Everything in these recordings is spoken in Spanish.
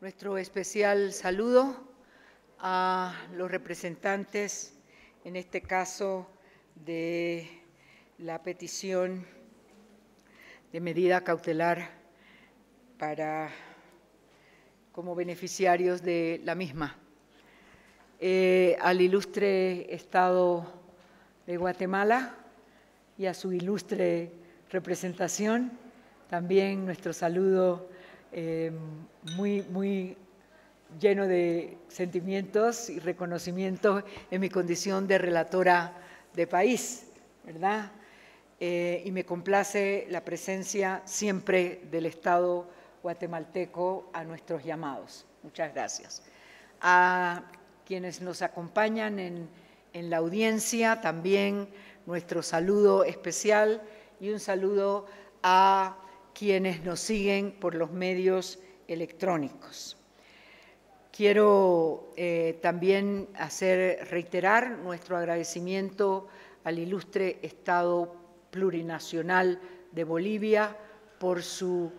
Nuestro especial saludo a los representantes, en este caso de la petición de medida cautelar para como beneficiarios de la misma. Eh, al ilustre Estado de Guatemala y a su ilustre representación, también nuestro saludo eh, muy, muy lleno de sentimientos y reconocimiento en mi condición de relatora de país, ¿verdad? Eh, y me complace la presencia siempre del Estado guatemalteco a nuestros llamados. Muchas gracias. A quienes nos acompañan en la audiencia, también nuestro saludo especial y un saludo a quienes nos siguen por los medios electrónicos. Quiero eh, también hacer reiterar nuestro agradecimiento al ilustre Estado Plurinacional de Bolivia por su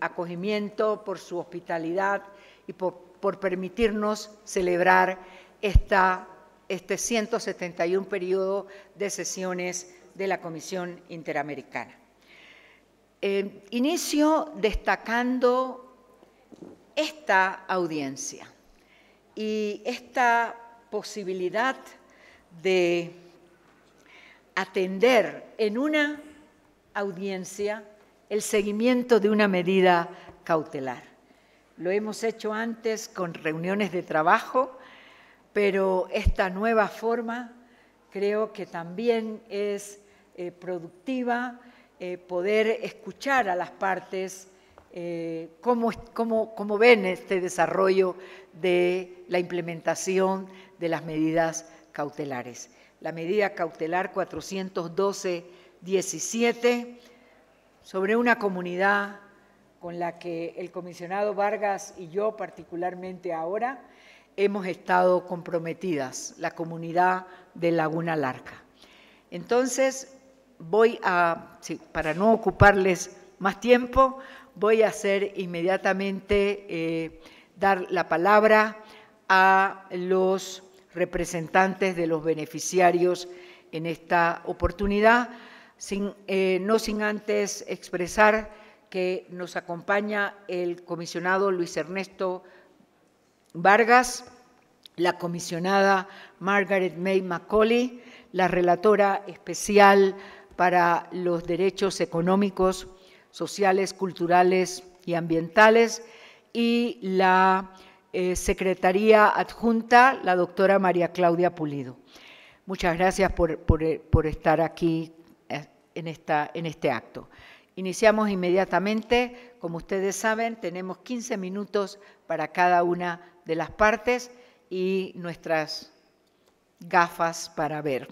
acogimiento, por su hospitalidad y por, permitirnos celebrar este 171 periodo de sesiones de la Comisión Interamericana. Eh, inicio destacando esta audiencia y esta posibilidad de atender en una audiencia el seguimiento de una medida cautelar. Lo hemos hecho antes con reuniones de trabajo, pero esta nueva forma creo que también es eh, productiva eh, poder escuchar a las partes eh, cómo, cómo ven este desarrollo de la implementación de las medidas cautelares. La medida cautelar 412-17 sobre una comunidad con la que el comisionado Vargas y yo particularmente ahora hemos estado comprometidas, la comunidad de Laguna Larca. Entonces, voy a, para no ocuparles más tiempo, voy a hacer inmediatamente eh, dar la palabra a los representantes de los beneficiarios en esta oportunidad, sin, eh, no sin antes expresar que nos acompaña el comisionado Luis Ernesto Vargas, la comisionada Margaret May Macaulay, la relatora especial para los derechos económicos, sociales, culturales y ambientales, y la eh, secretaría adjunta, la doctora María Claudia Pulido. Muchas gracias por, por eh, estar aquí eh, en, esta, en este acto. Iniciamos inmediatamente. Como ustedes saben, tenemos 15 minutos para cada una de las partes y nuestras gafas para ver.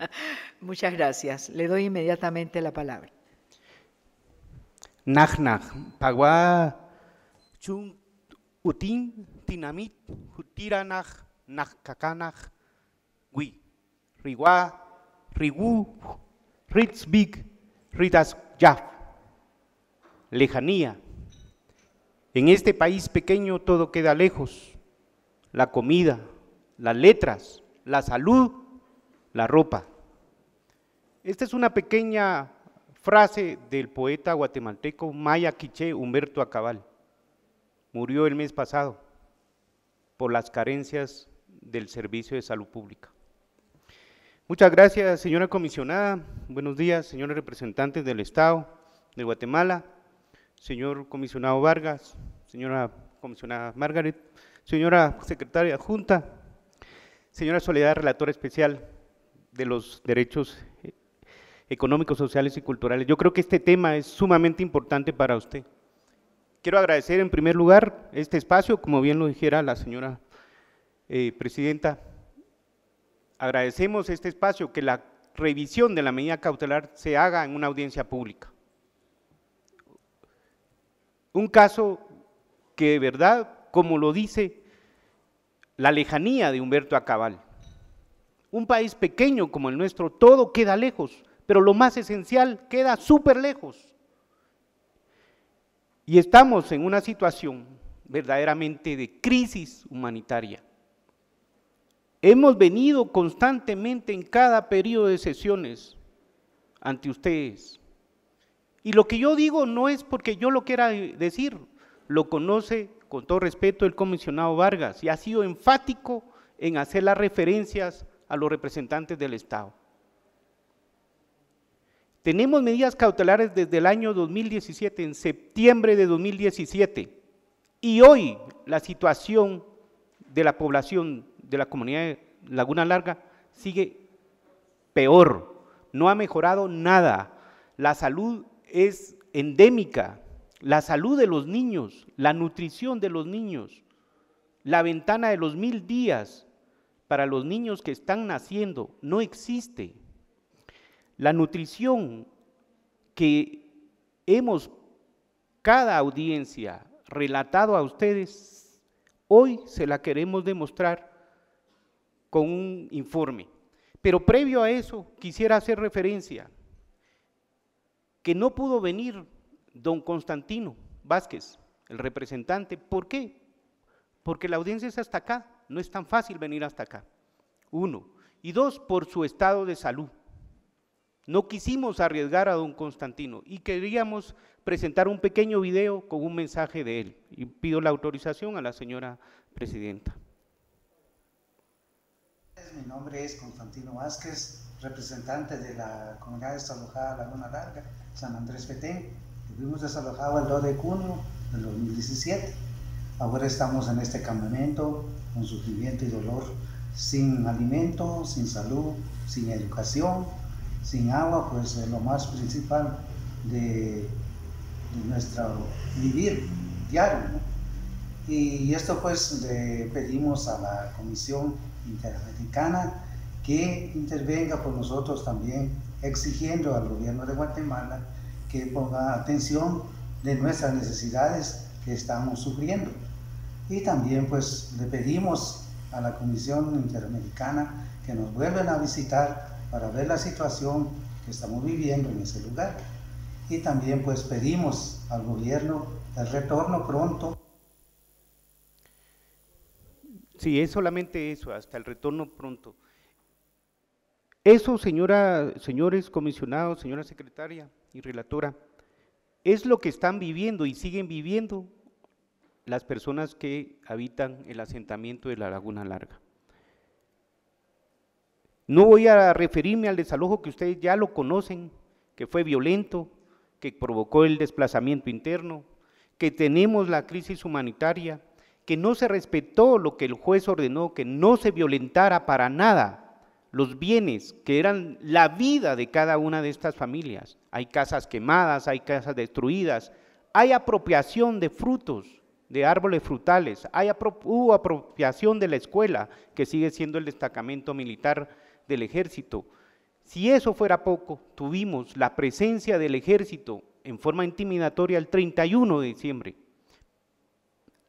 Muchas gracias. Le doy inmediatamente la palabra. Nagnag, pagua chun utin tinamit hutiranag nagkakanag wi riwa rigu ritzbig ritas yaf lejanía. En este país pequeño todo queda lejos. La comida, las letras, la salud, la ropa. Esta es una pequeña frase del poeta guatemalteco Maya Quiche Humberto Acabal. Murió el mes pasado por las carencias del Servicio de Salud Pública. Muchas gracias, señora comisionada. Buenos días, señores representantes del Estado de Guatemala, señor comisionado Vargas, señora comisionada Margaret, señora secretaria Junta, Señora Soledad, relatora especial de los derechos eh, económicos, sociales y culturales. Yo creo que este tema es sumamente importante para usted. Quiero agradecer en primer lugar este espacio, como bien lo dijera la señora eh, presidenta. Agradecemos este espacio, que la revisión de la medida cautelar se haga en una audiencia pública. Un caso que de verdad, como lo dice la lejanía de Humberto Acabal. Un país pequeño como el nuestro, todo queda lejos, pero lo más esencial queda súper lejos. Y estamos en una situación verdaderamente de crisis humanitaria. Hemos venido constantemente en cada periodo de sesiones ante ustedes. Y lo que yo digo no es porque yo lo quiera decir, lo conoce con todo respeto, el comisionado Vargas y ha sido enfático en hacer las referencias a los representantes del Estado. Tenemos medidas cautelares desde el año 2017, en septiembre de 2017, y hoy la situación de la población de la comunidad de Laguna Larga sigue peor, no ha mejorado nada. La salud es endémica, la salud de los niños, la nutrición de los niños, la ventana de los mil días para los niños que están naciendo no existe. La nutrición que hemos cada audiencia relatado a ustedes, hoy se la queremos demostrar con un informe. Pero previo a eso, quisiera hacer referencia que no pudo venir don Constantino Vázquez, el representante. ¿Por qué? Porque la audiencia es hasta acá, no es tan fácil venir hasta acá. Uno. Y dos, por su estado de salud. No quisimos arriesgar a don Constantino y queríamos presentar un pequeño video con un mensaje de él. Y pido la autorización a la señora presidenta. Mi nombre es Constantino Vázquez, representante de la comunidad la Laguna Larga, San Andrés Petén. Estuvimos desalojado el 2 de junio del 2017. Ahora estamos en este campamento con sufrimiento y dolor, sin alimento, sin salud, sin educación, sin agua, pues es lo más principal de, nuestro vivir diario. Y esto pues le pedimos a la Comisión Interamericana que intervenga por nosotros también, exigiendo al gobierno de Guatemala que ponga atención de nuestras necesidades que estamos sufriendo. Y también pues le pedimos a la Comisión Interamericana que nos vuelvan a visitar para ver la situación que estamos viviendo en ese lugar. Y también pues pedimos al gobierno el retorno pronto. Sí, es solamente eso, hasta el retorno pronto. Eso, señora, señores comisionados, señora secretaria, y relatora, es lo que están viviendo y siguen viviendo las personas que habitan el asentamiento de la Laguna Larga. No voy a referirme al desalojo que ustedes ya lo conocen, que fue violento, que provocó el desplazamiento interno, que tenemos la crisis humanitaria, que no se respetó lo que el juez ordenó, que no se violentara para nada los bienes que eran la vida de cada una de estas familias. Hay casas quemadas, hay casas destruidas, hay apropiación de frutos, de árboles frutales, hay hubo apropiación de la escuela, que sigue siendo el destacamento militar del ejército. Si eso fuera poco, tuvimos la presencia del ejército en forma intimidatoria el 31 de diciembre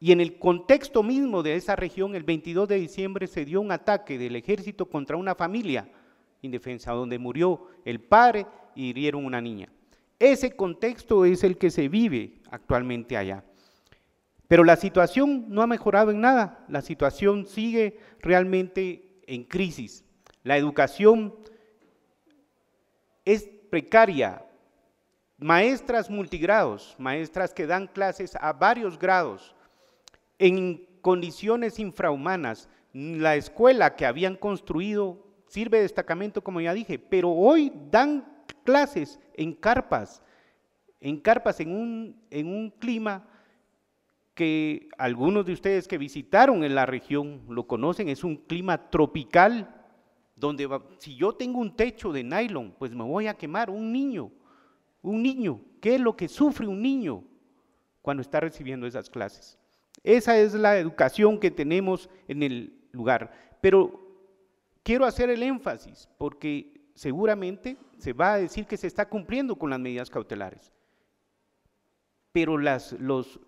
y en el contexto mismo de esa región, el 22 de diciembre se dio un ataque del ejército contra una familia indefensa, donde murió el padre y hirieron una niña. Ese contexto es el que se vive actualmente allá. Pero la situación no ha mejorado en nada, la situación sigue realmente en crisis. La educación es precaria. Maestras multigrados, maestras que dan clases a varios grados, en condiciones infrahumanas. La escuela que habían construido sirve de destacamento, como ya dije, pero hoy dan clases en carpas, en carpas, en un, en un clima que algunos de ustedes que visitaron en la región lo conocen, es un clima tropical, donde si yo tengo un techo de nylon, pues me voy a quemar un niño, un niño, ¿qué es lo que sufre un niño cuando está recibiendo esas clases? Esa es la educación que tenemos en el lugar. Pero quiero hacer el énfasis porque seguramente se va a decir que se está cumpliendo con las medidas cautelares. Pero los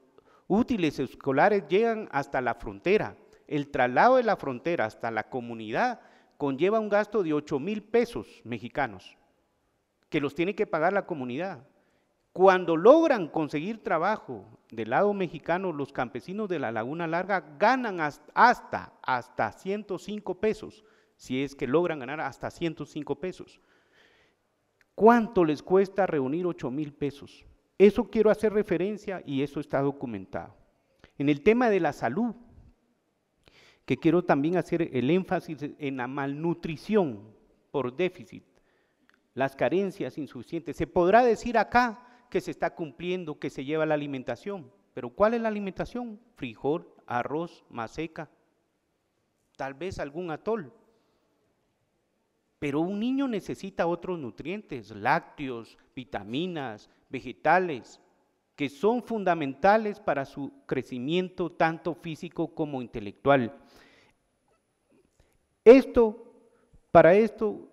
útiles escolares llegan hasta la frontera. El traslado de la frontera hasta la comunidad conlleva un gasto de 8 mil pesos mexicanos, que los tiene que pagar la comunidad. Cuando logran conseguir trabajo del lado mexicano, los campesinos de la Laguna Larga ganan hasta, hasta 105 pesos, si es que logran ganar hasta 105 pesos. ¿Cuánto les cuesta reunir 8 mil pesos? Eso quiero hacer referencia y eso está documentado. En el tema de la salud, que quiero también hacer el énfasis en la malnutrición por déficit, las carencias insuficientes. Se podrá decir acá que se está cumpliendo, que se lleva la alimentación. Pero ¿cuál es la alimentación? Frijol, arroz, maseca, tal vez algún atol. Pero un niño necesita otros nutrientes, lácteos, vitaminas, vegetales, que son fundamentales para su crecimiento tanto físico como intelectual. Esto, para esto,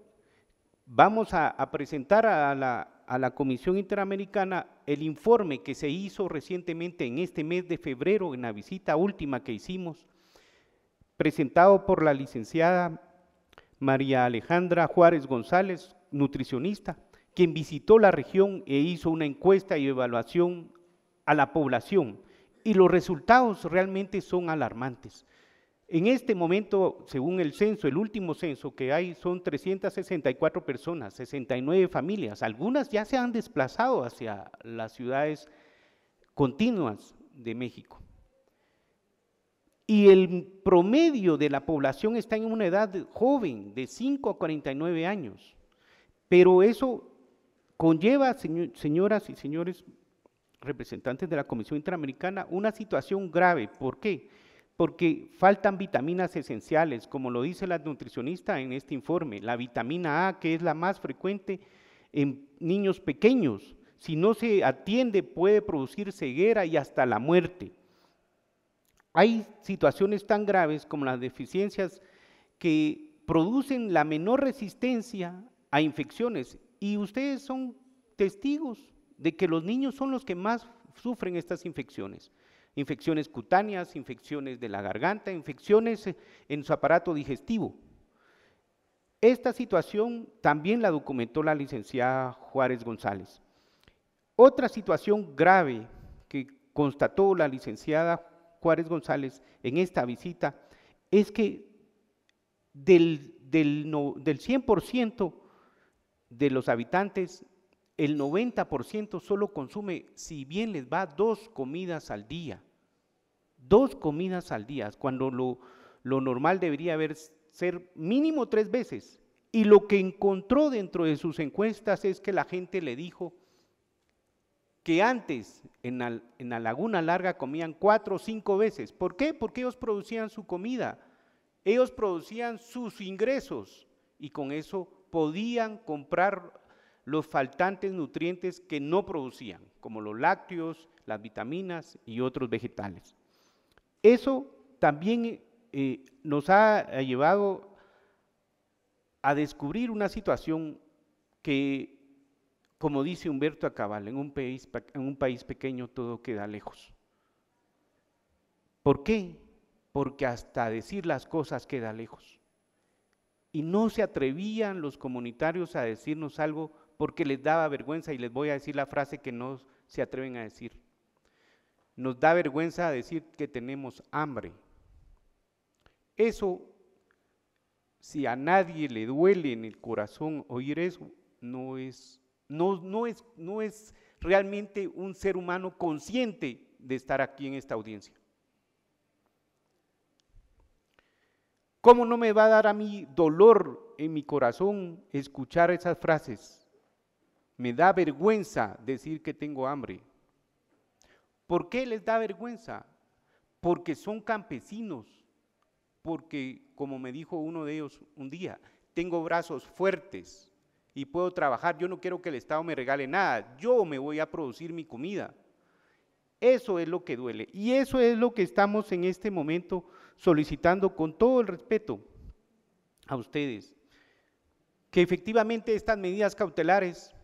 vamos a presentar a la, a la Comisión Interamericana el informe que se hizo recientemente en este mes de febrero, en la visita última que hicimos, presentado por la licenciada María Alejandra Juárez González, nutricionista, quien visitó la región e hizo una encuesta y evaluación a la población. Y los resultados realmente son alarmantes. En este momento, según el censo, el último censo que hay, son 364 personas, 69 familias. Algunas ya se han desplazado hacia las ciudades continuas de México. Y el promedio de la población está en una edad joven, de 5 a 49 años. Pero eso conlleva, señoras y señores representantes de la Comisión Interamericana, una situación grave. ¿Por qué? porque faltan vitaminas esenciales, como lo dice la nutricionista en este informe, la vitamina A, que es la más frecuente en niños pequeños. Si no se atiende puede producir ceguera y hasta la muerte. Hay situaciones tan graves como las deficiencias que producen la menor resistencia a infecciones y ustedes son testigos de que los niños son los que más sufren estas infecciones infecciones cutáneas, infecciones de la garganta, infecciones eh, en su aparato digestivo. Esta situación también la documentó la licenciada Juárez González. Otra situación grave que constató la licenciada Juárez González en esta visita es que del, 100% de los habitantes, el 90% solo consume, si bien les va, dos comidas al día. Dos comidas al día, cuando lo, normal debería haber, ser mínimo tres veces. Y lo que encontró dentro de sus encuestas es que la gente le dijo que antes en en la laguna larga comían cuatro o cinco veces. ¿Por qué? Porque ellos producían su comida, ellos producían sus ingresos y con eso podían comprar los faltantes nutrientes que no producían, como los lácteos, las vitaminas y otros vegetales. Eso también eh, nos ha llevado a descubrir una situación que, como dice Humberto Acabal, en un país, en un país pequeño todo queda lejos. ¿Por qué? Porque hasta decir las cosas queda lejos. Y no se atrevían los comunitarios a decirnos algo porque les daba vergüenza y les voy a decir la frase que no se atreven a decir nos da vergüenza decir que tenemos hambre. Eso, si a nadie le duele en el corazón oír eso, no es, no, no es, no es realmente un ser humano consciente de estar aquí en esta audiencia. ¿Cómo no me va a dar a mí dolor en mi corazón escuchar esas frases? Me da vergüenza decir que tengo hambre. ¿Por qué les da vergüenza? Porque son campesinos, porque como me dijo uno de ellos un día, tengo brazos fuertes y puedo trabajar, yo no quiero que el Estado me regale nada, yo me voy a producir mi comida. Eso es lo que duele y eso es lo que estamos en este momento solicitando con todo el respeto a ustedes, que efectivamente estas medidas cautelares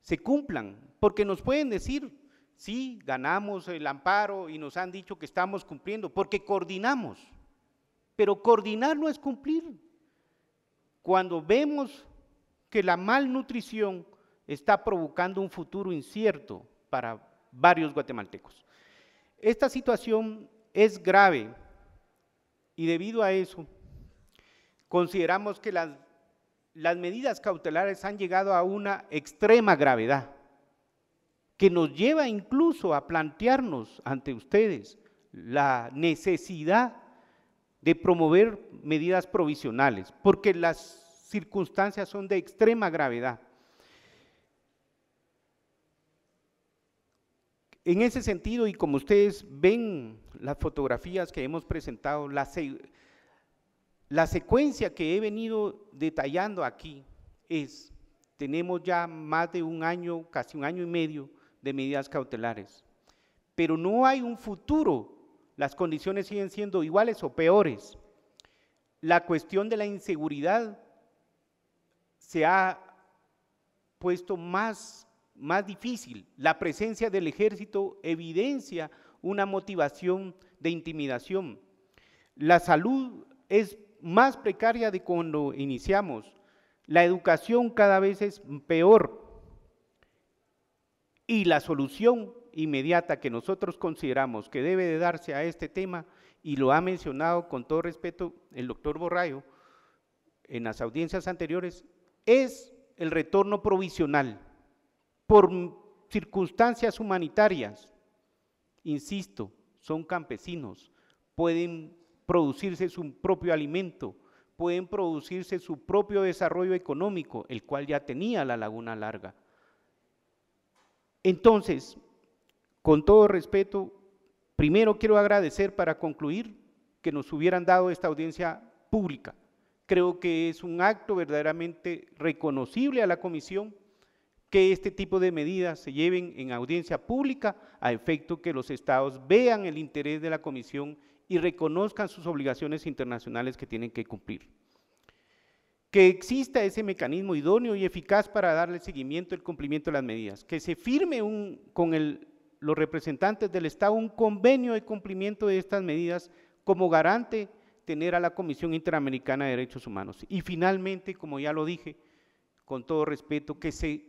se cumplan, porque nos pueden decir, Sí, ganamos el amparo y nos han dicho que estamos cumpliendo, porque coordinamos. Pero coordinar no es cumplir. Cuando vemos que la malnutrición está provocando un futuro incierto para varios guatemaltecos. Esta situación es grave y debido a eso consideramos que las, las medidas cautelares han llegado a una extrema gravedad que nos lleva incluso a plantearnos ante ustedes la necesidad de promover medidas provisionales, porque las circunstancias son de extrema gravedad. En ese sentido, y como ustedes ven las fotografías que hemos presentado, la, secuencia que he venido detallando aquí es, tenemos ya más de un año, casi un año y medio, de medidas cautelares. Pero no hay un futuro, las condiciones siguen siendo iguales o peores. La cuestión de la inseguridad se ha puesto más, más difícil. La presencia del ejército evidencia una motivación de intimidación. La salud es más precaria de cuando iniciamos. La educación cada vez es peor. Y la solución inmediata que nosotros consideramos que debe de darse a este tema, y lo ha mencionado con todo respeto el doctor Borrayo en las audiencias anteriores, es el retorno provisional por circunstancias humanitarias. Insisto, son campesinos, pueden producirse su propio alimento, pueden producirse su propio desarrollo económico, el cual ya tenía la laguna larga entonces, con todo respeto, primero quiero agradecer para concluir que nos hubieran dado esta audiencia pública. Creo que es un acto verdaderamente reconocible a la comisión que este tipo de medidas se lleven en audiencia pública a efecto que los estados vean el interés de la comisión y reconozcan sus obligaciones internacionales que tienen que cumplir que exista ese mecanismo idóneo y eficaz para darle seguimiento el cumplimiento de las medidas, que se firme con los representantes del Estado un convenio de cumplimiento de estas medidas como garante tener a la Comisión Interamericana de Derechos Humanos. Y finalmente, como ya lo dije, con todo respeto, que se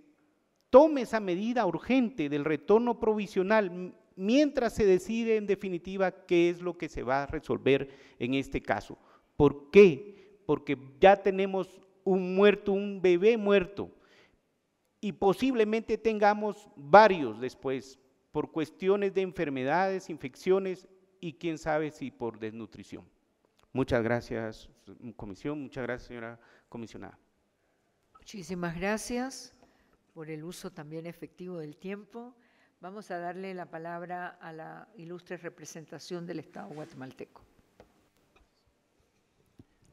tome esa medida urgente del retorno provisional mientras se decide en definitiva qué es lo que se va a resolver en este caso. ¿Por qué? porque ya tenemos un muerto, un bebé muerto, y posiblemente tengamos varios después por cuestiones de enfermedades, infecciones y quién sabe si por desnutrición. Muchas gracias, comisión, muchas gracias, señora comisionada. Muchísimas gracias por el uso también efectivo del tiempo. Vamos a darle la palabra a la ilustre representación del Estado guatemalteco.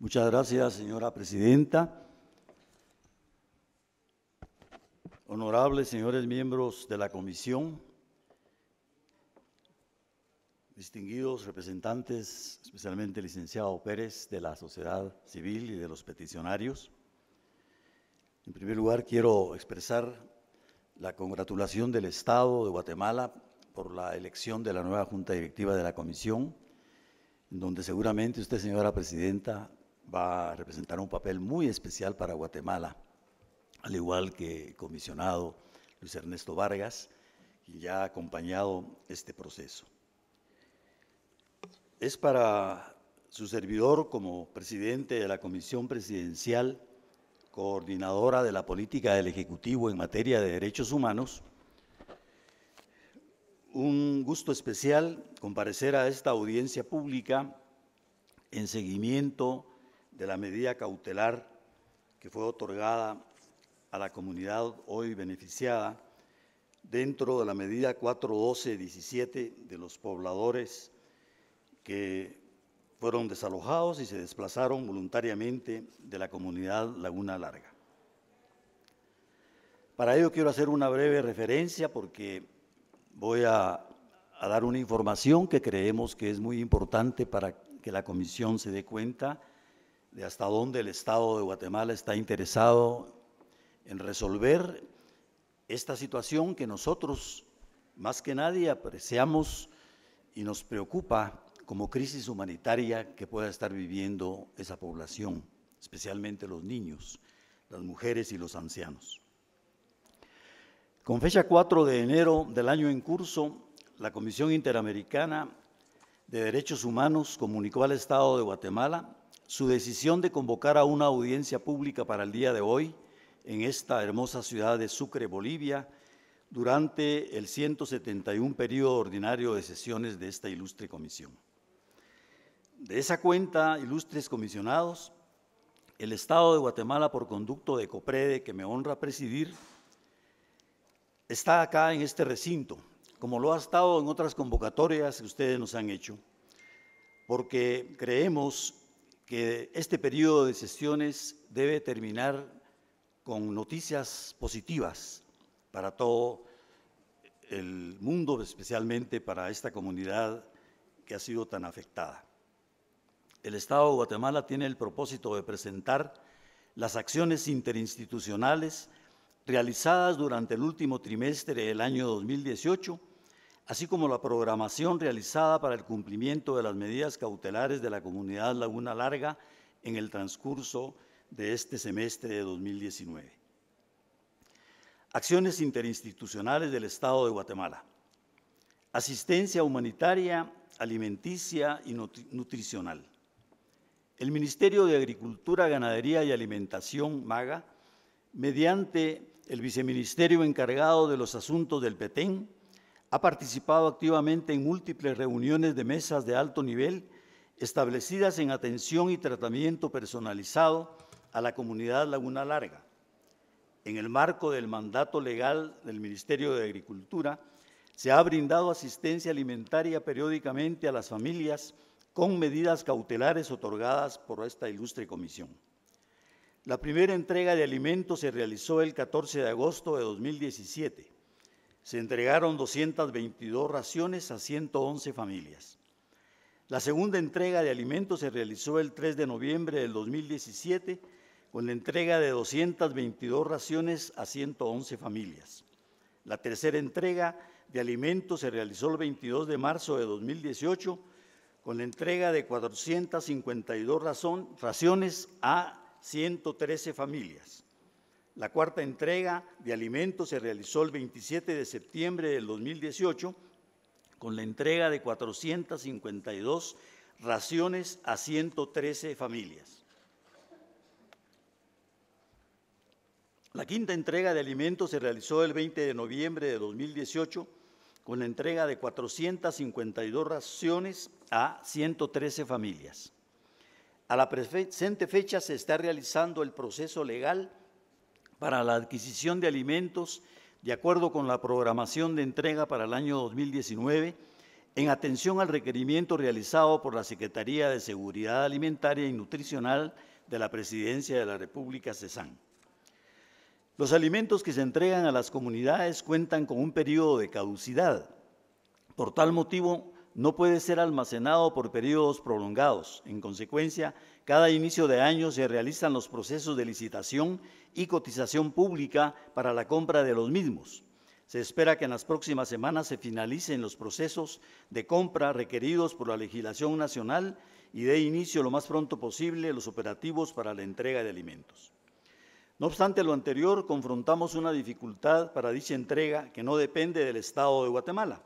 Muchas gracias, señora presidenta. Honorables señores miembros de la comisión, distinguidos representantes, especialmente licenciado Pérez de la sociedad civil y de los peticionarios, en primer lugar quiero expresar la congratulación del Estado de Guatemala por la elección de la nueva Junta Directiva de la Comisión, en donde seguramente usted, señora Presidenta, va a representar un papel muy especial para Guatemala, al igual que el comisionado Luis Ernesto Vargas, que ya ha acompañado este proceso. Es para su servidor como presidente de la Comisión Presidencial, coordinadora de la política del Ejecutivo en materia de derechos humanos, un gusto especial comparecer a esta audiencia pública en seguimiento de la medida cautelar que fue otorgada a la comunidad hoy beneficiada dentro de la medida 412-17 de los pobladores que fueron desalojados y se desplazaron voluntariamente de la comunidad Laguna Larga. Para ello quiero hacer una breve referencia porque voy a, a dar una información que creemos que es muy importante para que la comisión se dé cuenta de hasta dónde el Estado de Guatemala está interesado en resolver esta situación que nosotros más que nadie apreciamos y nos preocupa como crisis humanitaria que pueda estar viviendo esa población, especialmente los niños, las mujeres y los ancianos. Con fecha 4 de enero del año en curso, la Comisión Interamericana de Derechos Humanos comunicó al Estado de Guatemala su decisión de convocar a una audiencia pública para el día de hoy en esta hermosa ciudad de Sucre, Bolivia, durante el 171 periodo ordinario de sesiones de esta ilustre comisión. De esa cuenta, ilustres comisionados, el Estado de Guatemala, por conducto de COPREDE, que me honra presidir, está acá en este recinto, como lo ha estado en otras convocatorias que ustedes nos han hecho, porque creemos que este periodo de sesiones debe terminar con noticias positivas para todo el mundo, especialmente para esta comunidad que ha sido tan afectada. El Estado de Guatemala tiene el propósito de presentar las acciones interinstitucionales realizadas durante el último trimestre del año 2018 así como la programación realizada para el cumplimiento de las medidas cautelares de la comunidad Laguna Larga en el transcurso de este semestre de 2019. Acciones interinstitucionales del Estado de Guatemala. Asistencia humanitaria, alimenticia y nutricional. El Ministerio de Agricultura, Ganadería y Alimentación, MAGA, mediante el viceministerio encargado de los asuntos del Petén ha participado activamente en múltiples reuniones de mesas de alto nivel establecidas en atención y tratamiento personalizado a la comunidad Laguna Larga. En el marco del mandato legal del Ministerio de Agricultura, se ha brindado asistencia alimentaria periódicamente a las familias con medidas cautelares otorgadas por esta ilustre comisión. La primera entrega de alimentos se realizó el 14 de agosto de 2017 se entregaron 222 raciones a 111 familias. La segunda entrega de alimentos se realizó el 3 de noviembre del 2017 con la entrega de 222 raciones a 111 familias. La tercera entrega de alimentos se realizó el 22 de marzo de 2018 con la entrega de 452 raciones a 113 familias. La cuarta entrega de alimentos se realizó el 27 de septiembre del 2018 con la entrega de 452 raciones a 113 familias. La quinta entrega de alimentos se realizó el 20 de noviembre de 2018 con la entrega de 452 raciones a 113 familias. A la presente fecha se está realizando el proceso legal para la adquisición de alimentos de acuerdo con la programación de entrega para el año 2019 en atención al requerimiento realizado por la Secretaría de Seguridad Alimentaria y Nutricional de la Presidencia de la República CESAN. Los alimentos que se entregan a las comunidades cuentan con un periodo de caducidad. Por tal motivo, no puede ser almacenado por periodos prolongados. En consecuencia, cada inicio de año se realizan los procesos de licitación y cotización pública para la compra de los mismos. Se espera que en las próximas semanas se finalicen los procesos de compra requeridos por la legislación nacional y dé inicio lo más pronto posible los operativos para la entrega de alimentos. No obstante lo anterior, confrontamos una dificultad para dicha entrega que no depende del Estado de Guatemala,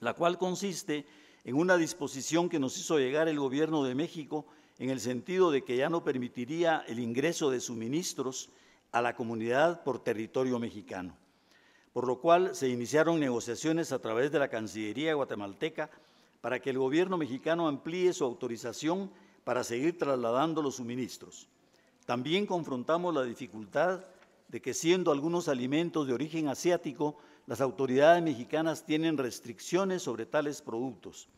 la cual consiste en una disposición que nos hizo llegar el Gobierno de México en el sentido de que ya no permitiría el ingreso de suministros a la comunidad por territorio mexicano, por lo cual se iniciaron negociaciones a través de la Cancillería guatemalteca para que el gobierno mexicano amplíe su autorización para seguir trasladando los suministros. También confrontamos la dificultad de que siendo algunos alimentos de origen asiático, las autoridades mexicanas tienen restricciones sobre tales productos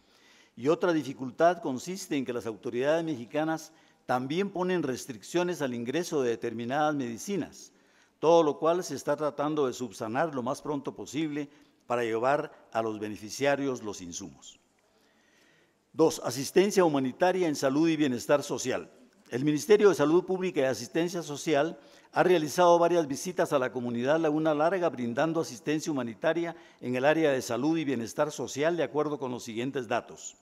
y otra dificultad consiste en que las autoridades mexicanas también ponen restricciones al ingreso de determinadas medicinas, todo lo cual se está tratando de subsanar lo más pronto posible para llevar a los beneficiarios los insumos. Dos, asistencia humanitaria en salud y bienestar social. El Ministerio de Salud Pública y Asistencia Social ha realizado varias visitas a la comunidad Laguna Larga brindando asistencia humanitaria en el área de salud y bienestar social de acuerdo con los siguientes datos.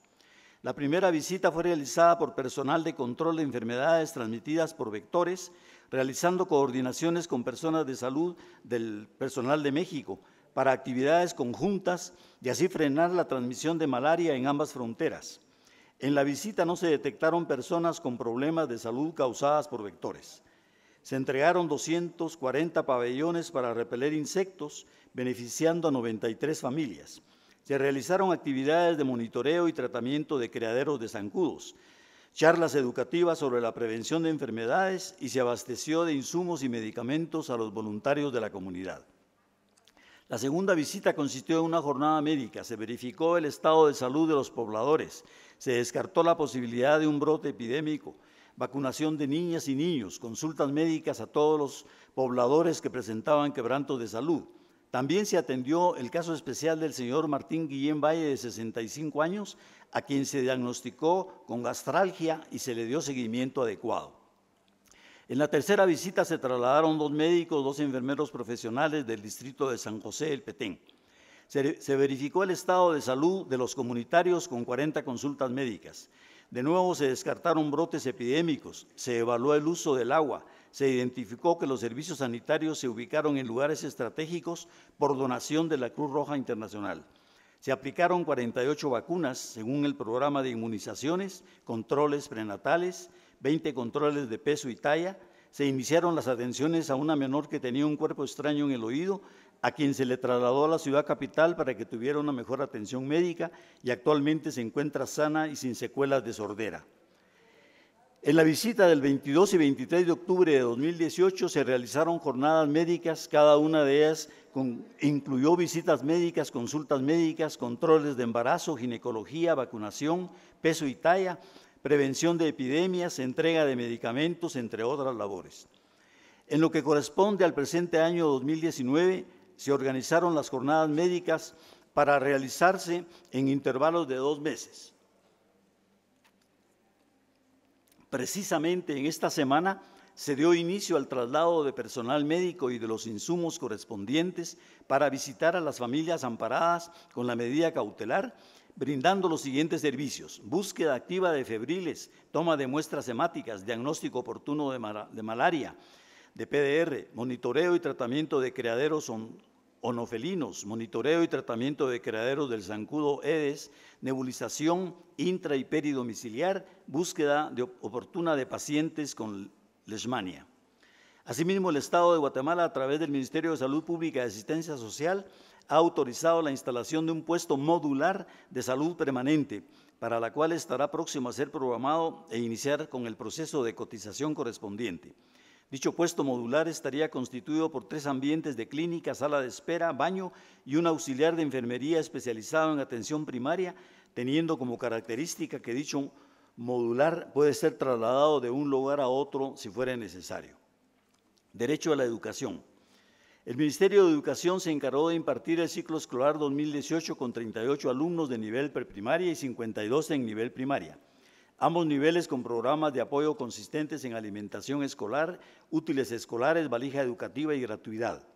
La primera visita fue realizada por personal de control de enfermedades transmitidas por vectores, realizando coordinaciones con personas de salud del personal de México para actividades conjuntas y así frenar la transmisión de malaria en ambas fronteras. En la visita no se detectaron personas con problemas de salud causadas por vectores. Se entregaron 240 pabellones para repeler insectos, beneficiando a 93 familias. Se realizaron actividades de monitoreo y tratamiento de criaderos de zancudos, charlas educativas sobre la prevención de enfermedades y se abasteció de insumos y medicamentos a los voluntarios de la comunidad. La segunda visita consistió en una jornada médica, se verificó el estado de salud de los pobladores, se descartó la posibilidad de un brote epidémico, vacunación de niñas y niños, consultas médicas a todos los pobladores que presentaban quebrantos de salud, también se atendió el caso especial del señor Martín Guillén Valle, de 65 años, a quien se diagnosticó con gastralgia y se le dio seguimiento adecuado. En la tercera visita se trasladaron dos médicos, dos enfermeros profesionales del distrito de San José El Petén. Se, se verificó el estado de salud de los comunitarios con 40 consultas médicas. De nuevo se descartaron brotes epidémicos, se evaluó el uso del agua, se identificó que los servicios sanitarios se ubicaron en lugares estratégicos por donación de la Cruz Roja Internacional. Se aplicaron 48 vacunas según el programa de inmunizaciones, controles prenatales, 20 controles de peso y talla. Se iniciaron las atenciones a una menor que tenía un cuerpo extraño en el oído, a quien se le trasladó a la ciudad capital para que tuviera una mejor atención médica y actualmente se encuentra sana y sin secuelas de sordera. En la visita del 22 y 23 de octubre de 2018 se realizaron jornadas médicas, cada una de ellas incluyó visitas médicas, consultas médicas, controles de embarazo, ginecología, vacunación, peso y talla, prevención de epidemias, entrega de medicamentos, entre otras labores. En lo que corresponde al presente año 2019, se organizaron las jornadas médicas para realizarse en intervalos de dos meses. Precisamente en esta semana se dio inicio al traslado de personal médico y de los insumos correspondientes para visitar a las familias amparadas con la medida cautelar, brindando los siguientes servicios, búsqueda activa de febriles, toma de muestras hemáticas, diagnóstico oportuno de, malaria, de PDR, monitoreo y tratamiento de criaderos onofelinos, monitoreo y tratamiento de criaderos del zancudo Edes, nebulización intra y peridomiciliar, búsqueda oportuna de pacientes con leishmania. Asimismo, el Estado de Guatemala, a través del Ministerio de Salud Pública y Asistencia Social, ha autorizado la instalación de un puesto modular de salud permanente, para la cual estará próximo a ser programado e iniciar con el proceso de cotización correspondiente. Dicho puesto modular estaría constituido por tres ambientes de clínica, sala de espera, baño y un auxiliar de enfermería especializado en atención primaria, teniendo como característica que dicho modular puede ser trasladado de un lugar a otro si fuera necesario. Derecho a la educación. El Ministerio de Educación se encargó de impartir el ciclo escolar 2018 con 38 alumnos de nivel preprimaria y 52 en nivel primaria ambos niveles con programas de apoyo consistentes en alimentación escolar, útiles escolares, valija educativa y gratuidad.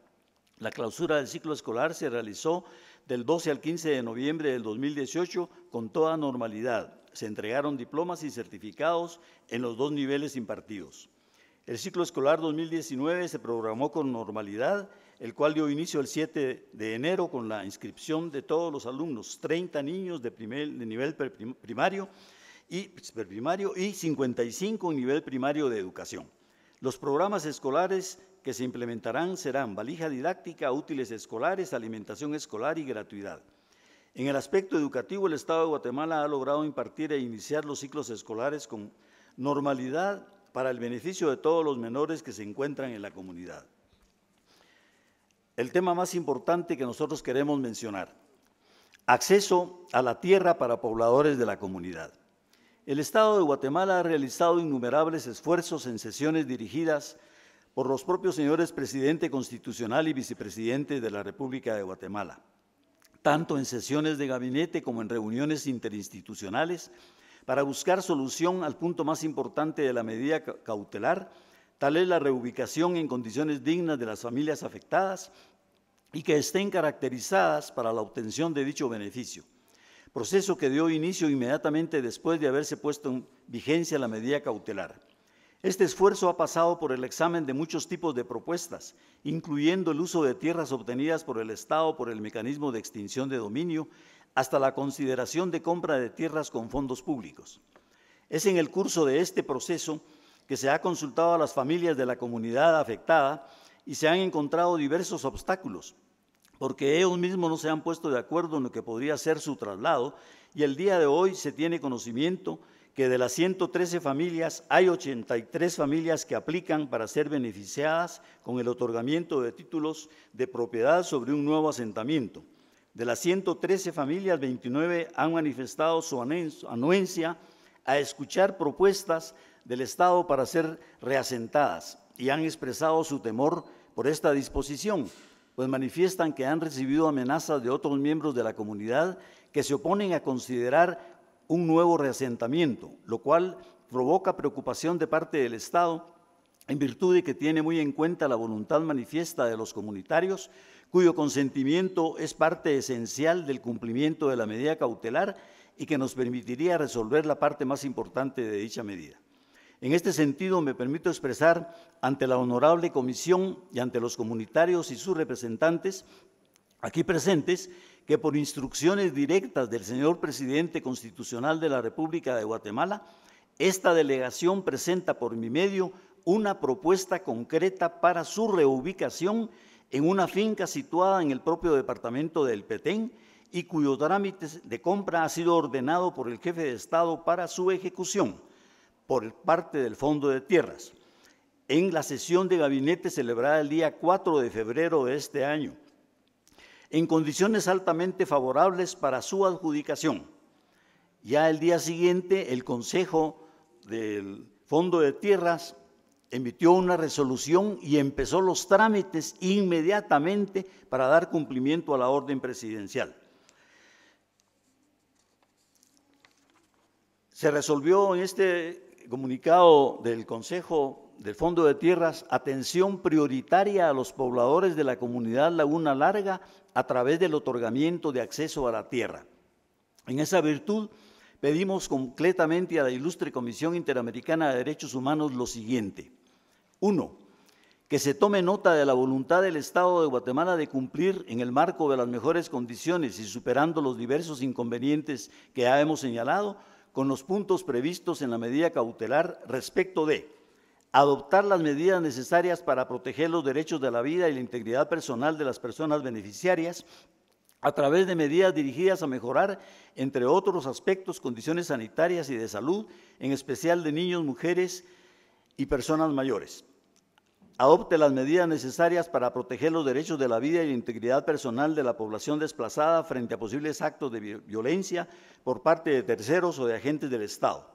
La clausura del ciclo escolar se realizó del 12 al 15 de noviembre del 2018 con toda normalidad. Se entregaron diplomas y certificados en los dos niveles impartidos. El ciclo escolar 2019 se programó con normalidad, el cual dio inicio el 7 de enero con la inscripción de todos los alumnos, 30 niños de, de nivel primario, y primario y 55 en nivel primario de educación. Los programas escolares que se implementarán serán valija didáctica, útiles escolares, alimentación escolar y gratuidad. En el aspecto educativo, el Estado de Guatemala ha logrado impartir e iniciar los ciclos escolares con normalidad para el beneficio de todos los menores que se encuentran en la comunidad. El tema más importante que nosotros queremos mencionar, acceso a la tierra para pobladores de la comunidad. El Estado de Guatemala ha realizado innumerables esfuerzos en sesiones dirigidas por los propios señores presidente constitucional y vicepresidente de la República de Guatemala, tanto en sesiones de gabinete como en reuniones interinstitucionales, para buscar solución al punto más importante de la medida cautelar, tal es la reubicación en condiciones dignas de las familias afectadas y que estén caracterizadas para la obtención de dicho beneficio proceso que dio inicio inmediatamente después de haberse puesto en vigencia la medida cautelar. Este esfuerzo ha pasado por el examen de muchos tipos de propuestas, incluyendo el uso de tierras obtenidas por el Estado por el mecanismo de extinción de dominio, hasta la consideración de compra de tierras con fondos públicos. Es en el curso de este proceso que se ha consultado a las familias de la comunidad afectada y se han encontrado diversos obstáculos, porque ellos mismos no se han puesto de acuerdo en lo que podría ser su traslado y el día de hoy se tiene conocimiento que de las 113 familias hay 83 familias que aplican para ser beneficiadas con el otorgamiento de títulos de propiedad sobre un nuevo asentamiento. De las 113 familias, 29 han manifestado su anuencia a escuchar propuestas del Estado para ser reasentadas y han expresado su temor por esta disposición, pues manifiestan que han recibido amenazas de otros miembros de la comunidad que se oponen a considerar un nuevo reasentamiento, lo cual provoca preocupación de parte del Estado en virtud de que tiene muy en cuenta la voluntad manifiesta de los comunitarios, cuyo consentimiento es parte esencial del cumplimiento de la medida cautelar y que nos permitiría resolver la parte más importante de dicha medida. En este sentido, me permito expresar ante la honorable comisión y ante los comunitarios y sus representantes aquí presentes que por instrucciones directas del señor presidente constitucional de la República de Guatemala, esta delegación presenta por mi medio una propuesta concreta para su reubicación en una finca situada en el propio departamento del Petén y cuyo trámite de compra ha sido ordenado por el jefe de Estado para su ejecución por parte del Fondo de Tierras en la sesión de gabinete celebrada el día 4 de febrero de este año, en condiciones altamente favorables para su adjudicación. Ya el día siguiente, el Consejo del Fondo de Tierras emitió una resolución y empezó los trámites inmediatamente para dar cumplimiento a la orden presidencial. Se resolvió en este comunicado del Consejo del Fondo de Tierras, atención prioritaria a los pobladores de la comunidad Laguna Larga a través del otorgamiento de acceso a la tierra. En esa virtud, pedimos completamente a la ilustre Comisión Interamericana de Derechos Humanos lo siguiente. Uno, que se tome nota de la voluntad del Estado de Guatemala de cumplir en el marco de las mejores condiciones y superando los diversos inconvenientes que ya hemos señalado, con los puntos previstos en la medida cautelar respecto de adoptar las medidas necesarias para proteger los derechos de la vida y la integridad personal de las personas beneficiarias a través de medidas dirigidas a mejorar, entre otros aspectos, condiciones sanitarias y de salud, en especial de niños, mujeres y personas mayores adopte las medidas necesarias para proteger los derechos de la vida y la integridad personal de la población desplazada frente a posibles actos de violencia por parte de terceros o de agentes del Estado.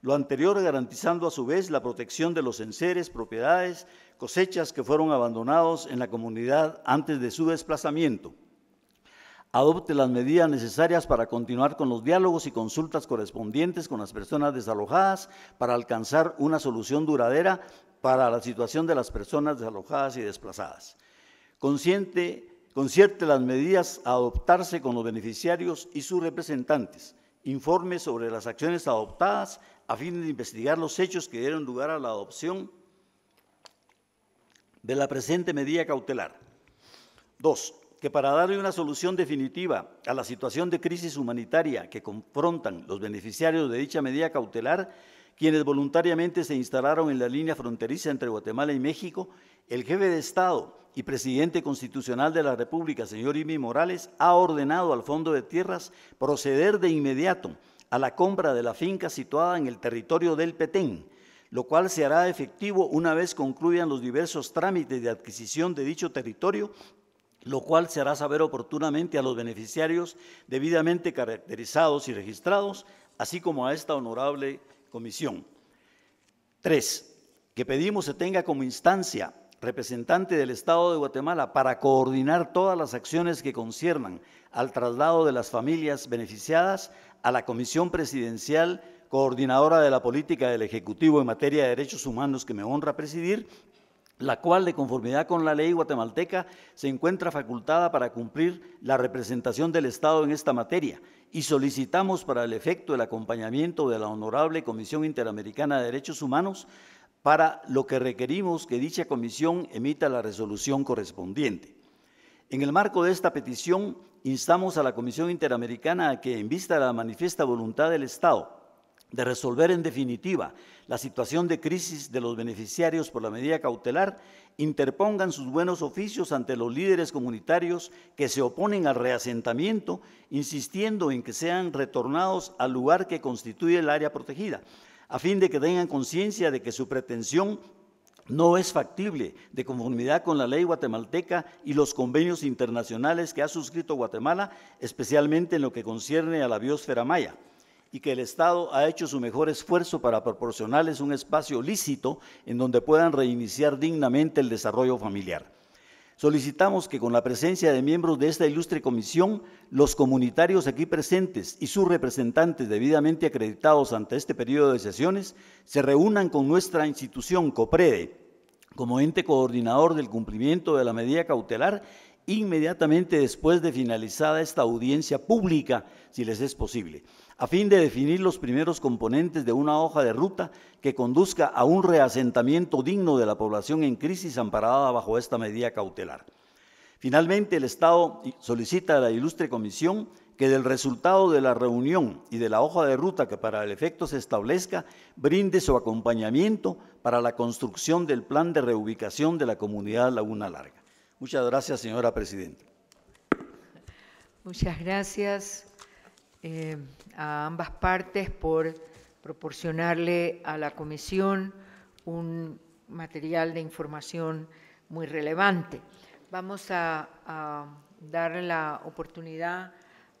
Lo anterior garantizando a su vez la protección de los enseres, propiedades, cosechas que fueron abandonados en la comunidad antes de su desplazamiento adopte las medidas necesarias para continuar con los diálogos y consultas correspondientes con las personas desalojadas para alcanzar una solución duradera para la situación de las personas desalojadas y desplazadas. concierte las medidas a adoptarse con los beneficiarios y sus representantes, informe sobre las acciones adoptadas a fin de investigar los hechos que dieron lugar a la adopción de la presente medida cautelar. Dos, que para darle una solución definitiva a la situación de crisis humanitaria que confrontan los beneficiarios de dicha medida cautelar, quienes voluntariamente se instalaron en la línea fronteriza entre Guatemala y México, el jefe de Estado y presidente constitucional de la República, señor Imi Morales, ha ordenado al Fondo de Tierras proceder de inmediato a la compra de la finca situada en el territorio del Petén, lo cual se hará efectivo una vez concluyan los diversos trámites de adquisición de dicho territorio lo cual se hará saber oportunamente a los beneficiarios debidamente caracterizados y registrados, así como a esta honorable comisión. Tres, que pedimos se tenga como instancia representante del Estado de Guatemala para coordinar todas las acciones que conciernan al traslado de las familias beneficiadas a la Comisión Presidencial Coordinadora de la Política del Ejecutivo en materia de Derechos Humanos que me honra presidir la cual de conformidad con la ley guatemalteca se encuentra facultada para cumplir la representación del Estado en esta materia y solicitamos para el efecto el acompañamiento de la Honorable Comisión Interamericana de Derechos Humanos para lo que requerimos que dicha comisión emita la resolución correspondiente. En el marco de esta petición, instamos a la Comisión Interamericana a que, en vista de la manifiesta voluntad del Estado de resolver en definitiva la situación de crisis de los beneficiarios por la medida cautelar, interpongan sus buenos oficios ante los líderes comunitarios que se oponen al reasentamiento, insistiendo en que sean retornados al lugar que constituye el área protegida, a fin de que tengan conciencia de que su pretensión no es factible de conformidad con la ley guatemalteca y los convenios internacionales que ha suscrito Guatemala, especialmente en lo que concierne a la biosfera maya y que el Estado ha hecho su mejor esfuerzo para proporcionarles un espacio lícito en donde puedan reiniciar dignamente el desarrollo familiar. Solicitamos que con la presencia de miembros de esta ilustre comisión, los comunitarios aquí presentes y sus representantes debidamente acreditados ante este periodo de sesiones se reúnan con nuestra institución COPREDE como ente coordinador del cumplimiento de la medida cautelar inmediatamente después de finalizada esta audiencia pública, si les es posible a fin de definir los primeros componentes de una hoja de ruta que conduzca a un reasentamiento digno de la población en crisis amparada bajo esta medida cautelar. Finalmente, el Estado solicita a la ilustre comisión que del resultado de la reunión y de la hoja de ruta que para el efecto se establezca, brinde su acompañamiento para la construcción del plan de reubicación de la comunidad Laguna Larga. Muchas gracias, señora Presidenta. Muchas gracias. Eh, a ambas partes por proporcionarle a la comisión un material de información muy relevante. Vamos a, darle dar la oportunidad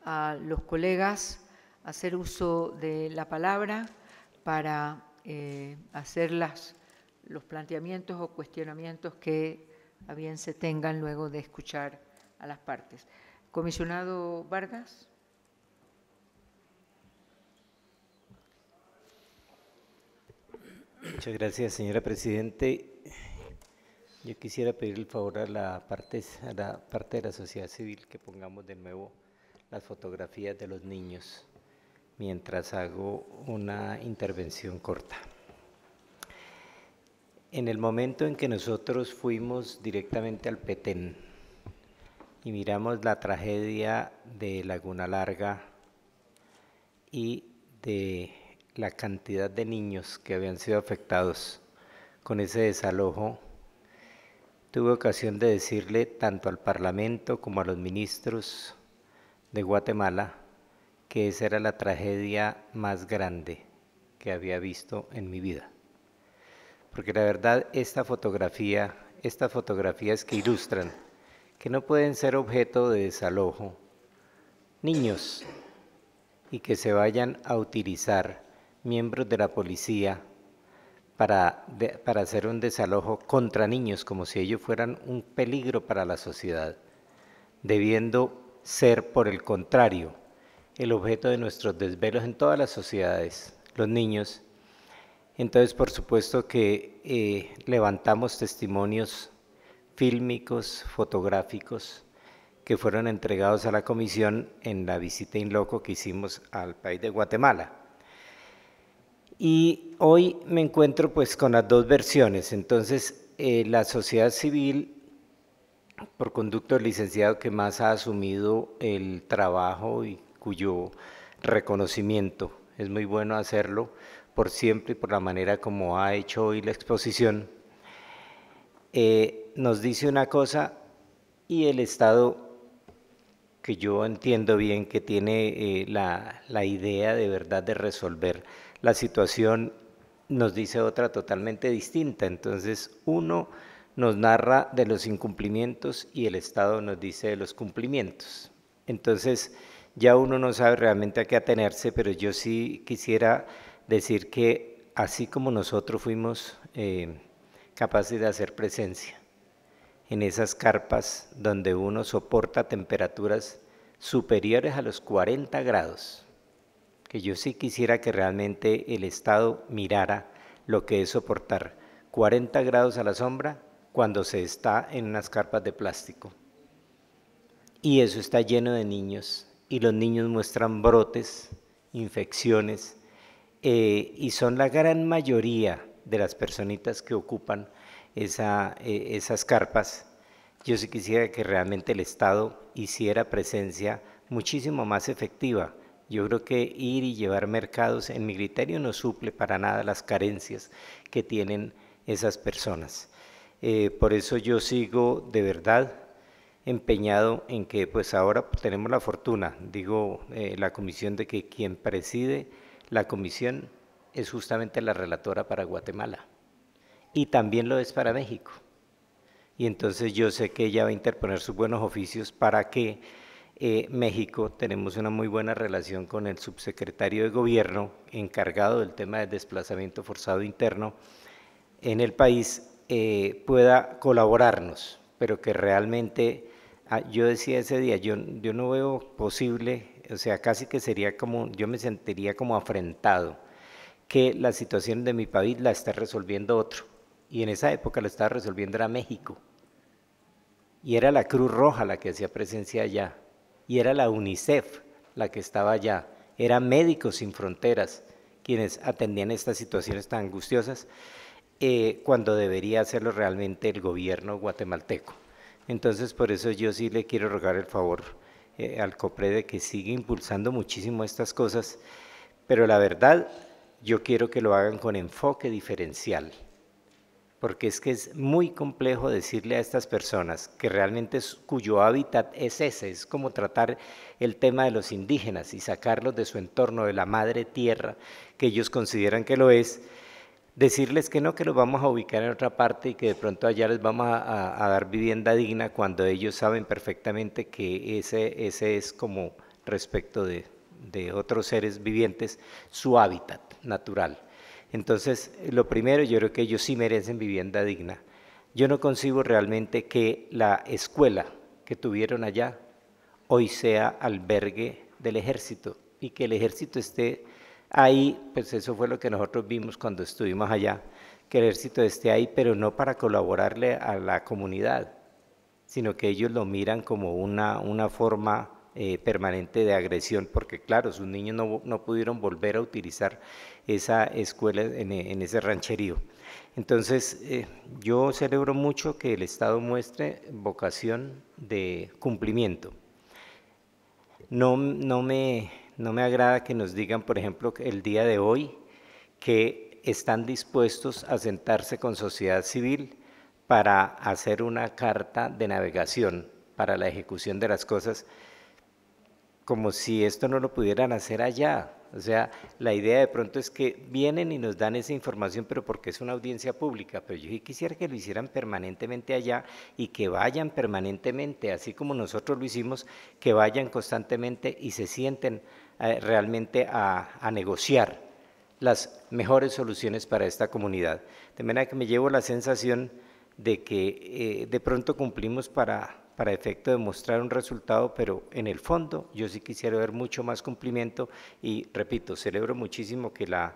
a los colegas a hacer uso de la palabra para eh, hacer las, los planteamientos o cuestionamientos que bien se tengan luego de escuchar a las partes. Comisionado Vargas. Muchas gracias, señora Presidente. Yo quisiera pedir el favor a la, parte, a la parte de la sociedad civil que pongamos de nuevo las fotografías de los niños mientras hago una intervención corta. En el momento en que nosotros fuimos directamente al Petén y miramos la tragedia de Laguna Larga y de la cantidad de niños que habían sido afectados con ese desalojo, tuve ocasión de decirle tanto al Parlamento como a los ministros de Guatemala que esa era la tragedia más grande que había visto en mi vida. Porque la verdad, esta fotografía, estas fotografías que ilustran que no pueden ser objeto de desalojo, niños, y que se vayan a utilizar miembros de la policía para, para hacer un desalojo contra niños, como si ellos fueran un peligro para la sociedad, debiendo ser, por el contrario, el objeto de nuestros desvelos en todas las sociedades, los niños. Entonces, por supuesto que eh, levantamos testimonios fílmicos, fotográficos, que fueron entregados a la comisión en la visita in loco que hicimos al país de Guatemala. Y hoy me encuentro pues con las dos versiones. Entonces, eh, la sociedad civil, por conducto del licenciado que más ha asumido el trabajo y cuyo reconocimiento es muy bueno hacerlo por siempre y por la manera como ha hecho hoy la exposición, eh, nos dice una cosa y el Estado que yo entiendo bien que tiene eh, la, la idea de verdad de resolver la situación nos dice otra totalmente distinta. Entonces, uno nos narra de los incumplimientos y el Estado nos dice de los cumplimientos. Entonces, ya uno no sabe realmente a qué atenerse, pero yo sí quisiera decir que así como nosotros fuimos eh, capaces de hacer presencia en esas carpas donde uno soporta temperaturas superiores a los 40 grados, que yo sí quisiera que realmente el Estado mirara lo que es soportar 40 grados a la sombra cuando se está en unas carpas de plástico. Y eso está lleno de niños, y los niños muestran brotes, infecciones, eh, y son la gran mayoría de las personitas que ocupan eh, esas carpas. Yo sí quisiera que realmente el Estado hiciera presencia muchísimo más efectiva yo creo que ir y llevar mercados, en mi criterio, no suple para nada las carencias que tienen esas personas. Eh, por eso yo sigo de verdad empeñado en que pues ahora tenemos la fortuna, digo, eh, la comisión de que quien preside la comisión es justamente la relatora para Guatemala y también lo es para México. Y entonces yo sé que ella va a interponer sus buenos oficios para que eh, México, tenemos una muy buena relación con el subsecretario de Gobierno encargado del tema del desplazamiento forzado interno en el país, eh, pueda colaborarnos, pero que realmente, ah, yo decía ese día, yo, yo no veo posible, o sea, casi que sería como, yo me sentiría como afrentado que la situación de mi país la está resolviendo otro. Y en esa época lo estaba resolviendo era México. Y era la Cruz Roja la que hacía presencia allá y era la UNICEF la que estaba allá, eran Médicos Sin Fronteras quienes atendían estas situaciones tan angustiosas, eh, cuando debería hacerlo realmente el gobierno guatemalteco. Entonces, por eso yo sí le quiero rogar el favor eh, al COPRE de que siga impulsando muchísimo estas cosas, pero la verdad, yo quiero que lo hagan con enfoque diferencial porque es que es muy complejo decirle a estas personas que realmente cuyo hábitat es ese, es como tratar el tema de los indígenas y sacarlos de su entorno, de la madre tierra, que ellos consideran que lo es, decirles que no, que los vamos a ubicar en otra parte y que de pronto allá les vamos a, dar vivienda digna cuando ellos saben perfectamente que ese, ese es como respecto de otros seres vivientes su hábitat natural. Entonces, lo primero, yo creo que ellos sí merecen vivienda digna. Yo no concibo realmente que la escuela que tuvieron allá hoy sea albergue del ejército y que el ejército esté ahí, pues eso fue lo que nosotros vimos cuando estuvimos allá, que el ejército esté ahí, pero no para colaborarle a la comunidad, sino que ellos lo miran como una, una forma eh, permanente de agresión, porque claro, sus niños no, no pudieron volver a utilizar esa escuela e, en, ese rancherío. Entonces, eh, yo celebro mucho que el Estado muestre vocación de cumplimiento. no me agrada que nos digan, por ejemplo, el día de hoy, que están dispuestos a sentarse con sociedad civil para hacer una carta de navegación para la ejecución de las cosas, como si esto no lo pudieran hacer allá. O sea, la idea de pronto es que vienen y nos dan esa información, pero porque es una audiencia pública. Pero yo quisiera que lo hicieran permanentemente allá y que vayan permanentemente, así como nosotros lo hicimos, que vayan constantemente y se sienten eh, realmente a, negociar las mejores soluciones para esta comunidad. De manera que me llevo la sensación de que eh, de pronto cumplimos para para efecto de mostrar un resultado, pero en el fondo yo sí quisiera ver mucho más cumplimiento y, repito, celebro muchísimo que la,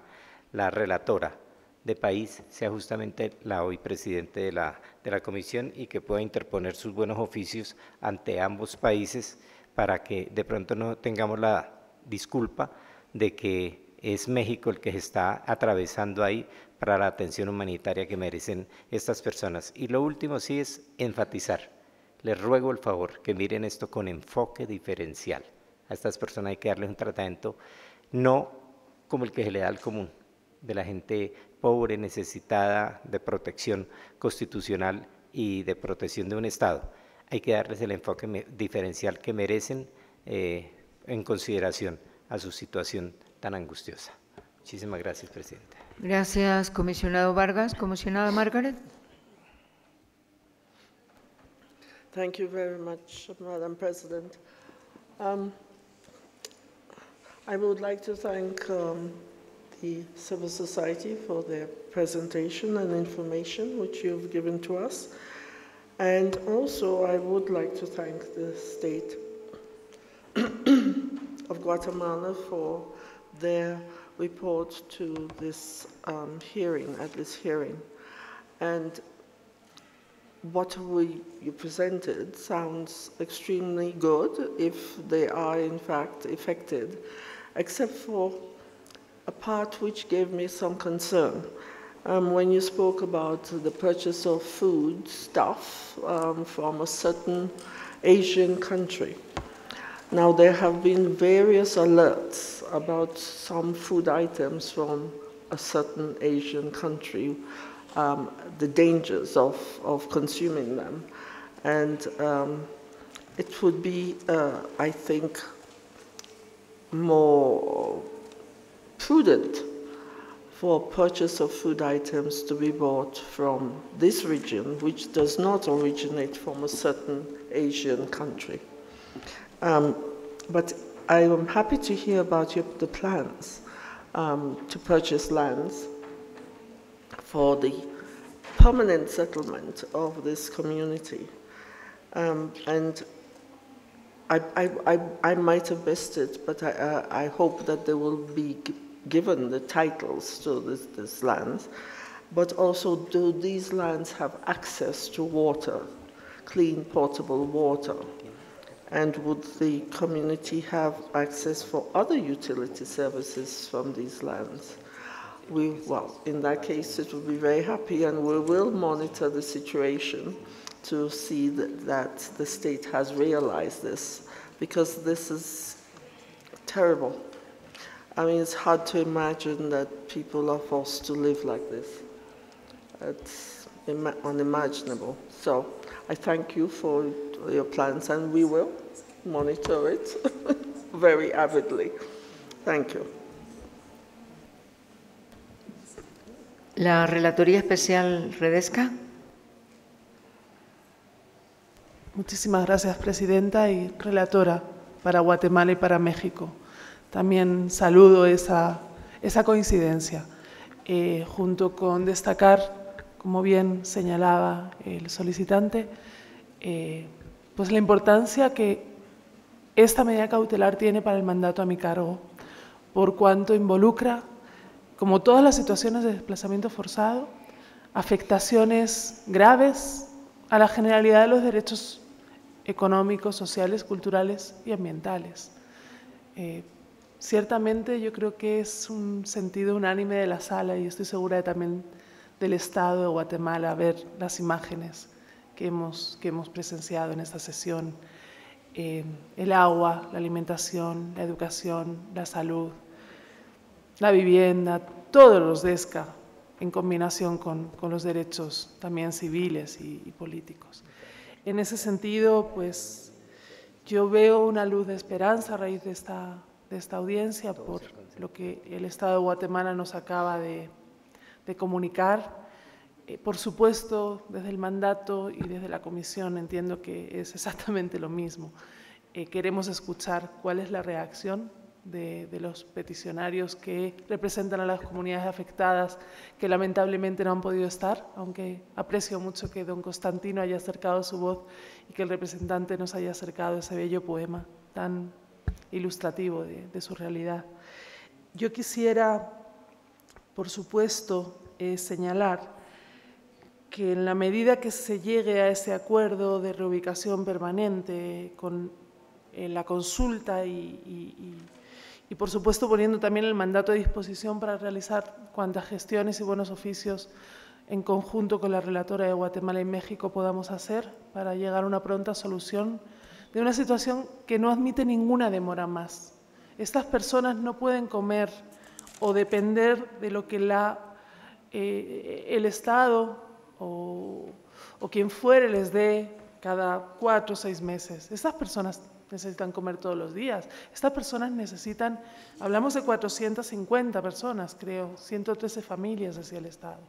relatora de país sea justamente la hoy presidente de la, de la comisión y que pueda interponer sus buenos oficios ante ambos países para que de pronto no tengamos la disculpa de que es México el que se está atravesando ahí para la atención humanitaria que merecen estas personas. Y lo último sí es enfatizar les ruego el favor que miren esto con enfoque diferencial. A estas personas hay que darles un tratamiento no como el que se le da al común, de la gente pobre, necesitada de protección constitucional y de protección de un Estado. Hay que darles el enfoque diferencial que merecen eh, en consideración a su situación tan angustiosa. Muchísimas gracias, presidente. Gracias, comisionado Vargas. Comisionada Margaret. Thank you very much, Madam President. Um, I would like to thank um, the civil society for their presentation and information which you've given to us. And also, I would like to thank the state of Guatemala for their report to this um, hearing, at this hearing. And what we, you presented sounds extremely good if they are in fact affected, except for a part which gave me some concern. Um, when you spoke about the purchase of food stuff um, from a certain Asian country. Now, there have been various alerts about some food items from a certain Asian country um, the dangers of, of consuming them. And um, it would be, uh, I think, more prudent for purchase of food items to be bought from this region, which does not originate from a certain Asian country. Um, but I am happy to hear about your, the plans um, to purchase lands for the permanent settlement of this community. Um, and I, I, I, I, might have missed it, but I, uh, I hope that they will be given the titles to this, this land. But also, do these lands have access to water, clean, portable water? And would the community have access for other utility services from these lands? we, well, in that case, it will be very happy, and we will monitor the situation to see that, that the state has realized this, because this is terrible. I mean, it's hard to imagine that people are forced to live like this. It's unimaginable. So I thank you for your plans, and we will monitor it very avidly. Thank you. La Relatoría Especial Redesca. Muchísimas gracias, Presidenta y Relatora, para Guatemala y para México. También saludo esa, esa coincidencia, eh, junto con destacar, como bien señalaba el solicitante, eh, pues la importancia que esta medida cautelar tiene para el mandato a mi cargo, por cuanto involucra como todas las situaciones de desplazamiento forzado, afectaciones graves a la generalidad de los derechos económicos, sociales, culturales y ambientales. Eh, ciertamente yo creo que es un sentido unánime de la sala y estoy segura también del Estado de Guatemala ver las imágenes que hemos, que hemos presenciado en esta sesión. Eh, el agua, la alimentación, la educación, la salud, la vivienda, todos los DESCA, en combinación con, con los derechos también civiles y, políticos. En ese sentido, pues yo veo una luz de esperanza a raíz de esta, de esta audiencia por lo que el Estado de Guatemala nos acaba de, de comunicar. Eh, por supuesto, desde el mandato y desde la comisión entiendo que es exactamente lo mismo. Eh, queremos escuchar cuál es la reacción de, los peticionarios que representan a las comunidades afectadas, que lamentablemente no han podido estar, aunque aprecio mucho que don Constantino haya acercado su voz y que el representante nos haya acercado ese bello poema tan ilustrativo de, su realidad. Yo quisiera, por supuesto, eh, señalar que en la medida que se llegue a ese acuerdo de reubicación permanente con la consulta y y por supuesto poniendo también el mandato a disposición para realizar cuantas gestiones y buenos oficios en conjunto con la relatora de Guatemala y México podamos hacer para llegar a una pronta solución de una situación que no admite ninguna demora más. Estas personas no pueden comer o depender de lo que la, eh, el Estado o, o quien fuere les dé cada cuatro o seis meses. Estas personas necesitan comer todos los días. Estas personas necesitan, hablamos de 450 personas, creo, 113 familias decía el Estado.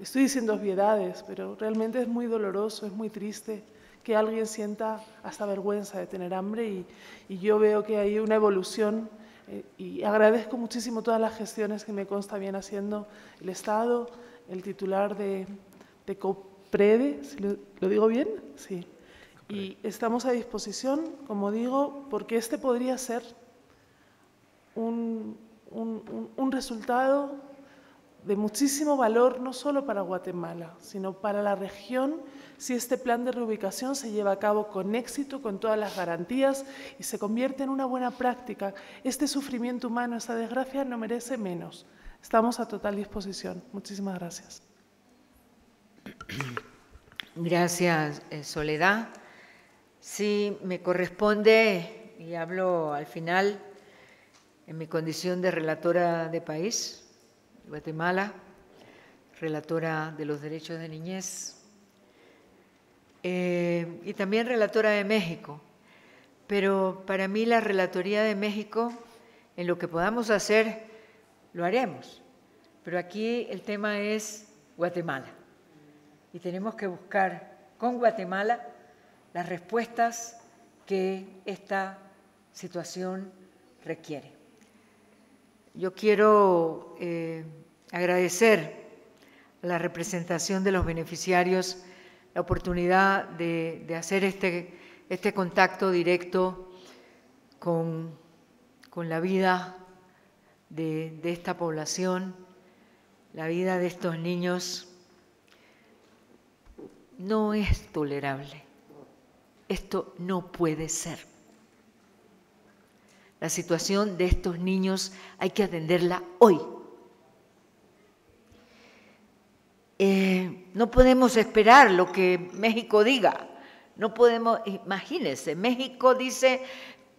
Estoy diciendo obviedades, pero realmente es muy doloroso, es muy triste que alguien sienta hasta vergüenza de tener hambre y, yo veo que hay una evolución eh, y agradezco muchísimo todas las gestiones que me consta bien haciendo el Estado, el titular de, de COPREDE, si lo digo bien, sí, y estamos a disposición, como digo, porque este podría ser un, resultado de muchísimo valor, no solo para Guatemala, sino para la región, si este plan de reubicación se lleva a cabo con éxito, con todas las garantías y se convierte en una buena práctica. Este sufrimiento humano, esta desgracia, no merece menos. Estamos a total disposición. Muchísimas gracias. Gracias, eh, Soledad. Sí, me corresponde, y hablo al final, en mi condición de relatora de país, Guatemala, relatora de los derechos de niñez, eh, y también relatora de México. Pero para mí la Relatoría de México, en lo que podamos hacer, lo haremos. Pero aquí el tema es Guatemala. Y tenemos que buscar con Guatemala las respuestas que esta situación requiere. Yo quiero eh, agradecer a la representación de los beneficiarios la oportunidad de, hacer este, este, contacto directo con, la vida de esta población, la vida de estos niños. No es tolerable esto no puede ser. La situación de estos niños hay que atenderla hoy. Eh, no podemos esperar lo que México diga. No podemos, imagínense, México dice,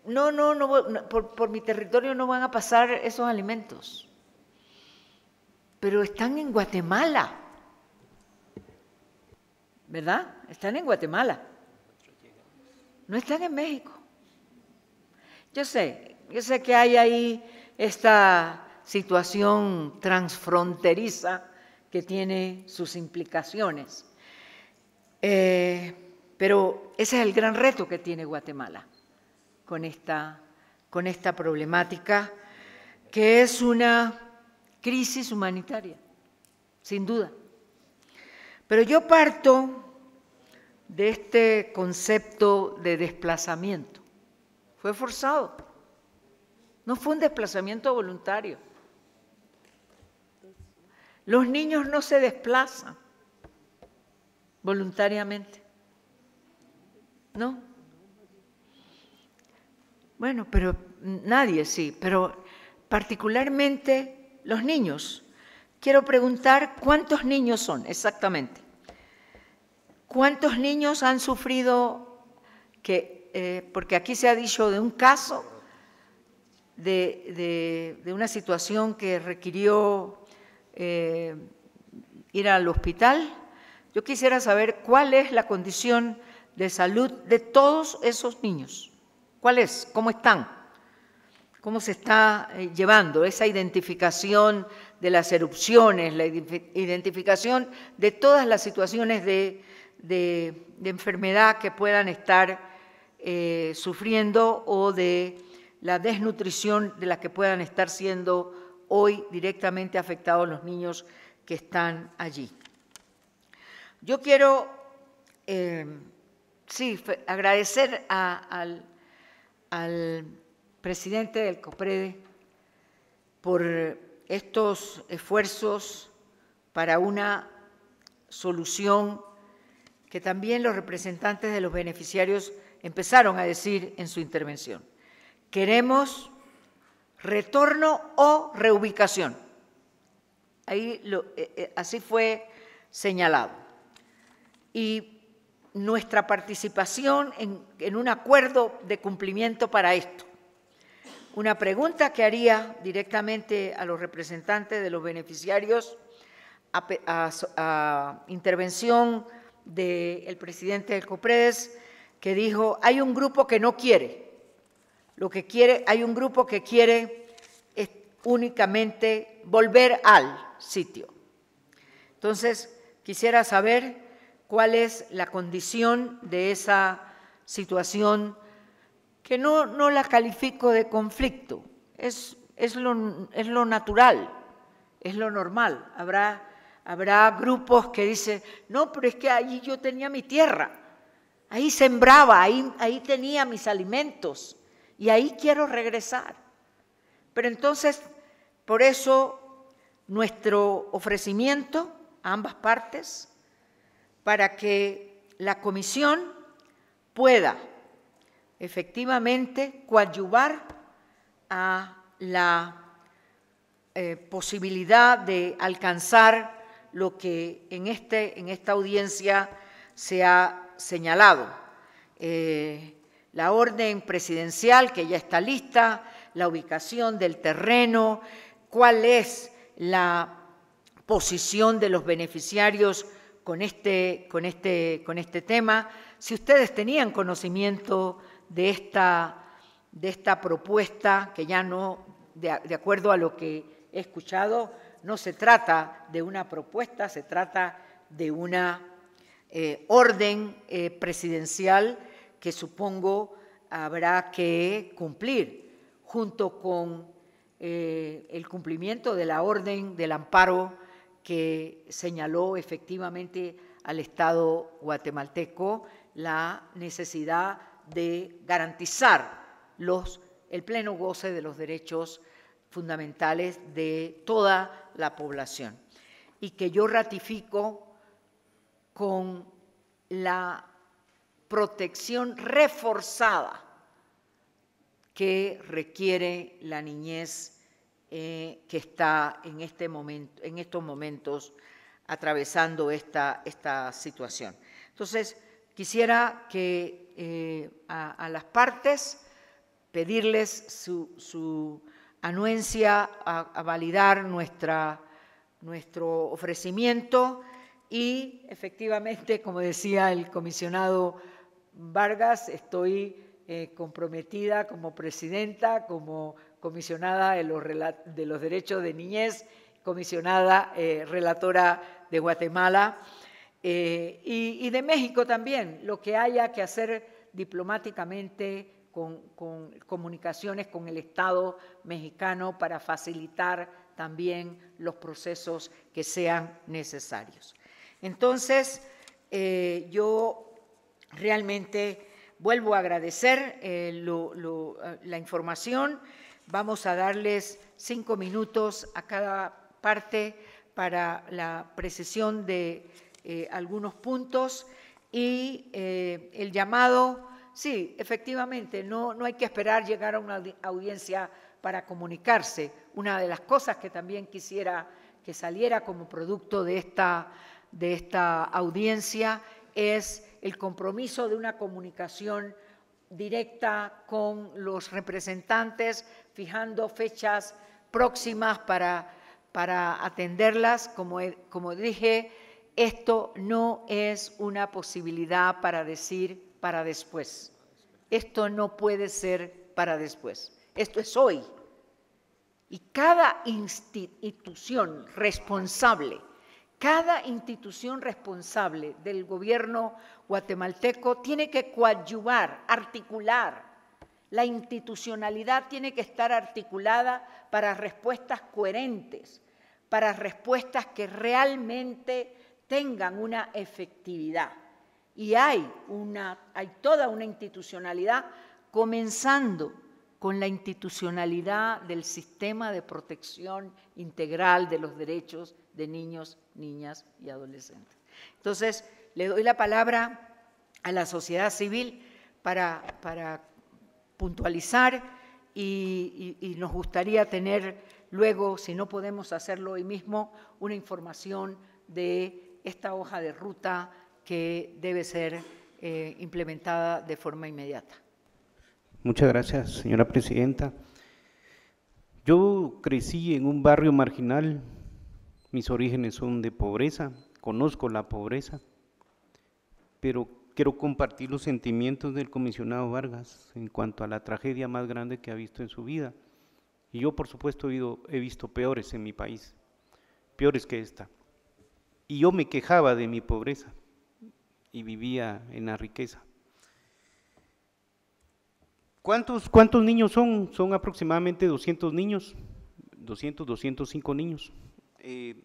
no, no, no, por mi territorio no van a pasar esos alimentos. Pero están en Guatemala, ¿verdad? Están en Guatemala no están en México. Yo sé, yo sé que hay ahí esta situación transfronteriza que tiene sus implicaciones. Eh, pero ese es el gran reto que tiene Guatemala con esta, con esta problemática, que es una crisis humanitaria, sin duda. Pero yo parto de este concepto de desplazamiento. Fue forzado. No fue un desplazamiento voluntario. Los niños no se desplazan voluntariamente. ¿No? Bueno, pero nadie sí, pero particularmente los niños. Quiero preguntar cuántos niños son exactamente. ¿Cuántos niños han sufrido que, eh, porque aquí se ha dicho de un caso, de, una situación que requirió eh, ir al hospital? Yo quisiera saber cuál es la condición de salud de todos esos niños. ¿Cuál es? ¿Cómo están? ¿Cómo se está eh, llevando esa identificación de las erupciones, la identificación de todas las situaciones de de, enfermedad que puedan estar eh, sufriendo o de la desnutrición de la que puedan estar siendo hoy directamente afectados los niños que están allí. Yo quiero, eh, sí, agradecer al, al presidente del COPREDE por estos esfuerzos para una solución que también los representantes de los beneficiarios empezaron a decir en su intervención. Queremos retorno o reubicación. Ahí eh, eh, así fue señalado. Y nuestra participación en, un acuerdo de cumplimiento para esto. Una pregunta que haría directamente a los representantes de los beneficiarios a intervención del presidente del COPREDES, que dijo, hay un grupo que no quiere, lo que quiere, hay un grupo que quiere únicamente volver al sitio. Entonces, quisiera saber cuál es la condición de esa situación, que no, no la califico de conflicto, es, es, lo, es lo natural, es lo normal, habrá Habrá grupos que dicen, no, pero es que allí yo tenía mi tierra, ahí sembraba, ahí, ahí tenía mis alimentos y ahí quiero regresar. Pero entonces, por eso nuestro ofrecimiento a ambas partes para que la comisión pueda efectivamente coadyuvar a la eh, posibilidad de alcanzar lo que este, en, esta audiencia se ha señalado. Eh, la orden presidencial que ya está lista, la ubicación del terreno, cuál es la posición de los beneficiarios con este, este, este tema. Si ustedes tenían conocimiento de esta, propuesta, que ya no, de acuerdo a lo que he escuchado, no se trata de una propuesta, se trata de una eh, orden eh, presidencial que supongo habrá que cumplir junto con eh, el cumplimiento de la orden del amparo que señaló efectivamente al Estado guatemalteco la necesidad de garantizar el pleno goce de los derechos fundamentales de toda la la población y que yo ratifico con la protección reforzada que requiere la niñez eh, que está en, este momento, en estos momentos atravesando esta, esta situación. Entonces, quisiera que eh, a, a, las partes pedirles su, su anuencia a, validar nuestra, nuestro ofrecimiento y efectivamente, como decía el comisionado Vargas, estoy eh, comprometida como presidenta, como comisionada de los, de los derechos de niñez, comisionada eh, relatora de Guatemala eh, y, y de México también, lo que haya que hacer diplomáticamente con, comunicaciones con el Estado mexicano para facilitar también los procesos que sean necesarios. Entonces, eh, yo realmente vuelvo a agradecer eh, la información. Vamos a darles cinco minutos a cada parte para la precisión de eh, algunos puntos y el llamado Sí, efectivamente, no, no hay que esperar llegar a una audiencia para comunicarse. Una de las cosas que también quisiera que saliera como producto de esta, de esta audiencia es el compromiso de una comunicación directa con los representantes, fijando fechas próximas para, para atenderlas. Como, como dije, esto no es una posibilidad para decir para después. Esto no puede ser para después. Esto es hoy. Y cada institución responsable, cada institución responsable del gobierno guatemalteco tiene que coadyuvar, articular. La institucionalidad tiene que estar articulada para respuestas coherentes, para respuestas que realmente tengan una efectividad y hay, hay toda una institucionalidad, comenzando con la institucionalidad del sistema de protección integral de los derechos de niños, niñas y adolescentes. Entonces, le doy la palabra a la sociedad civil para, puntualizar y, y nos gustaría tener luego, si no podemos hacerlo hoy mismo, una información de esta hoja de ruta que debe ser eh, implementada de forma inmediata. Muchas gracias, señora presidenta. Yo crecí en un barrio marginal, mis orígenes son de pobreza, conozco la pobreza, pero quiero compartir los sentimientos del comisionado Vargas en cuanto a la tragedia más grande que ha visto en su vida. Y yo, por supuesto, he, he visto peores en mi país, peores que esta. Y yo me quejaba de mi pobreza y vivía en la riqueza. ¿Cuántos, cuántos niños son? Son aproximadamente 200 niños, 200, 205 niños. Eh,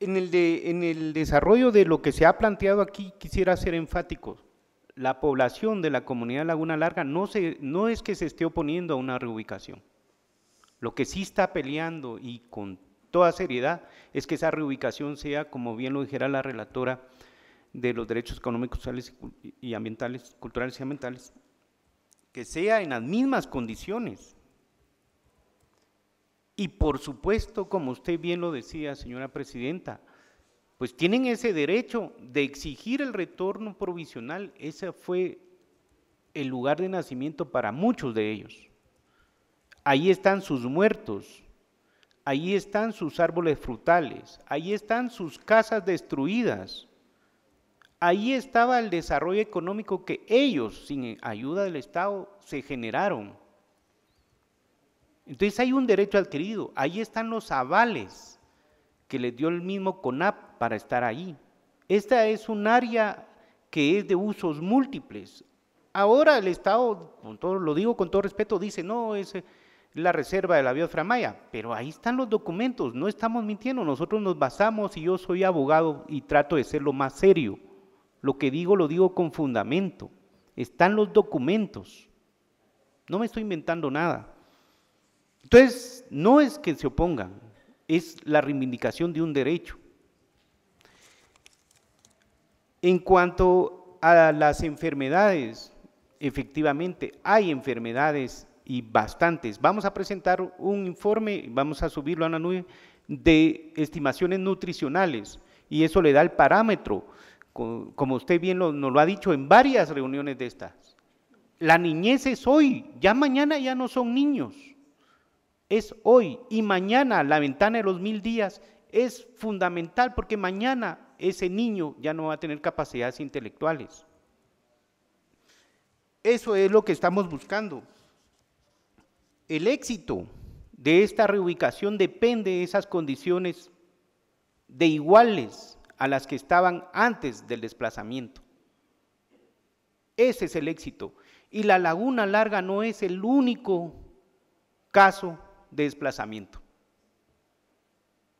en, el en el desarrollo de lo que se ha planteado aquí, quisiera ser enfático. La población de la comunidad Laguna Larga no, no es que se esté oponiendo a una reubicación. Lo que sí está peleando y con toda seriedad es que esa reubicación sea, como bien lo dijera la relatora de los derechos económicos, sociales y ambientales, culturales y ambientales, que sea en las mismas condiciones. Y por supuesto, como usted bien lo decía, señora presidenta, pues tienen ese derecho de exigir el retorno provisional. Ese fue el lugar de nacimiento para muchos de ellos. Ahí están sus muertos, ahí están sus árboles frutales, ahí están sus casas destruidas. ahí estaba el desarrollo económico que ellos, sin ayuda del Estado, se generaron. Entonces hay un derecho adquirido, ahí están los avales que les dio el mismo CONAP para estar ahí. Esta es un área que es de usos múltiples. Ahora el Estado, todo, lo digo con todo respeto, dice, no, ese la reserva de la biosfera maya, pero ahí están los documentos, no estamos mintiendo, nosotros nos basamos y yo soy abogado y trato de ser lo más serio. Lo que digo lo digo con fundamento. Están los documentos. No me estoy inventando nada. Entonces, no es que se opongan, es la reivindicación de un derecho. En cuanto a las enfermedades, efectivamente, hay enfermedades y bastantes. Vamos a presentar un informe, vamos a subirlo a la nube, de estimaciones nutricionales y eso le da el parámetro, como usted bien nos lo ha dicho en varias reuniones de estas. La niñez es hoy, ya mañana ya no son niños, es hoy y mañana la ventana de los mil días es fundamental porque mañana ese niño ya no va a tener capacidades intelectuales. Eso es lo que estamos buscando. El éxito de esta reubicación depende de esas condiciones de iguales a las que estaban antes del desplazamiento. Ese es el éxito. Y la laguna larga no es el único caso de desplazamiento.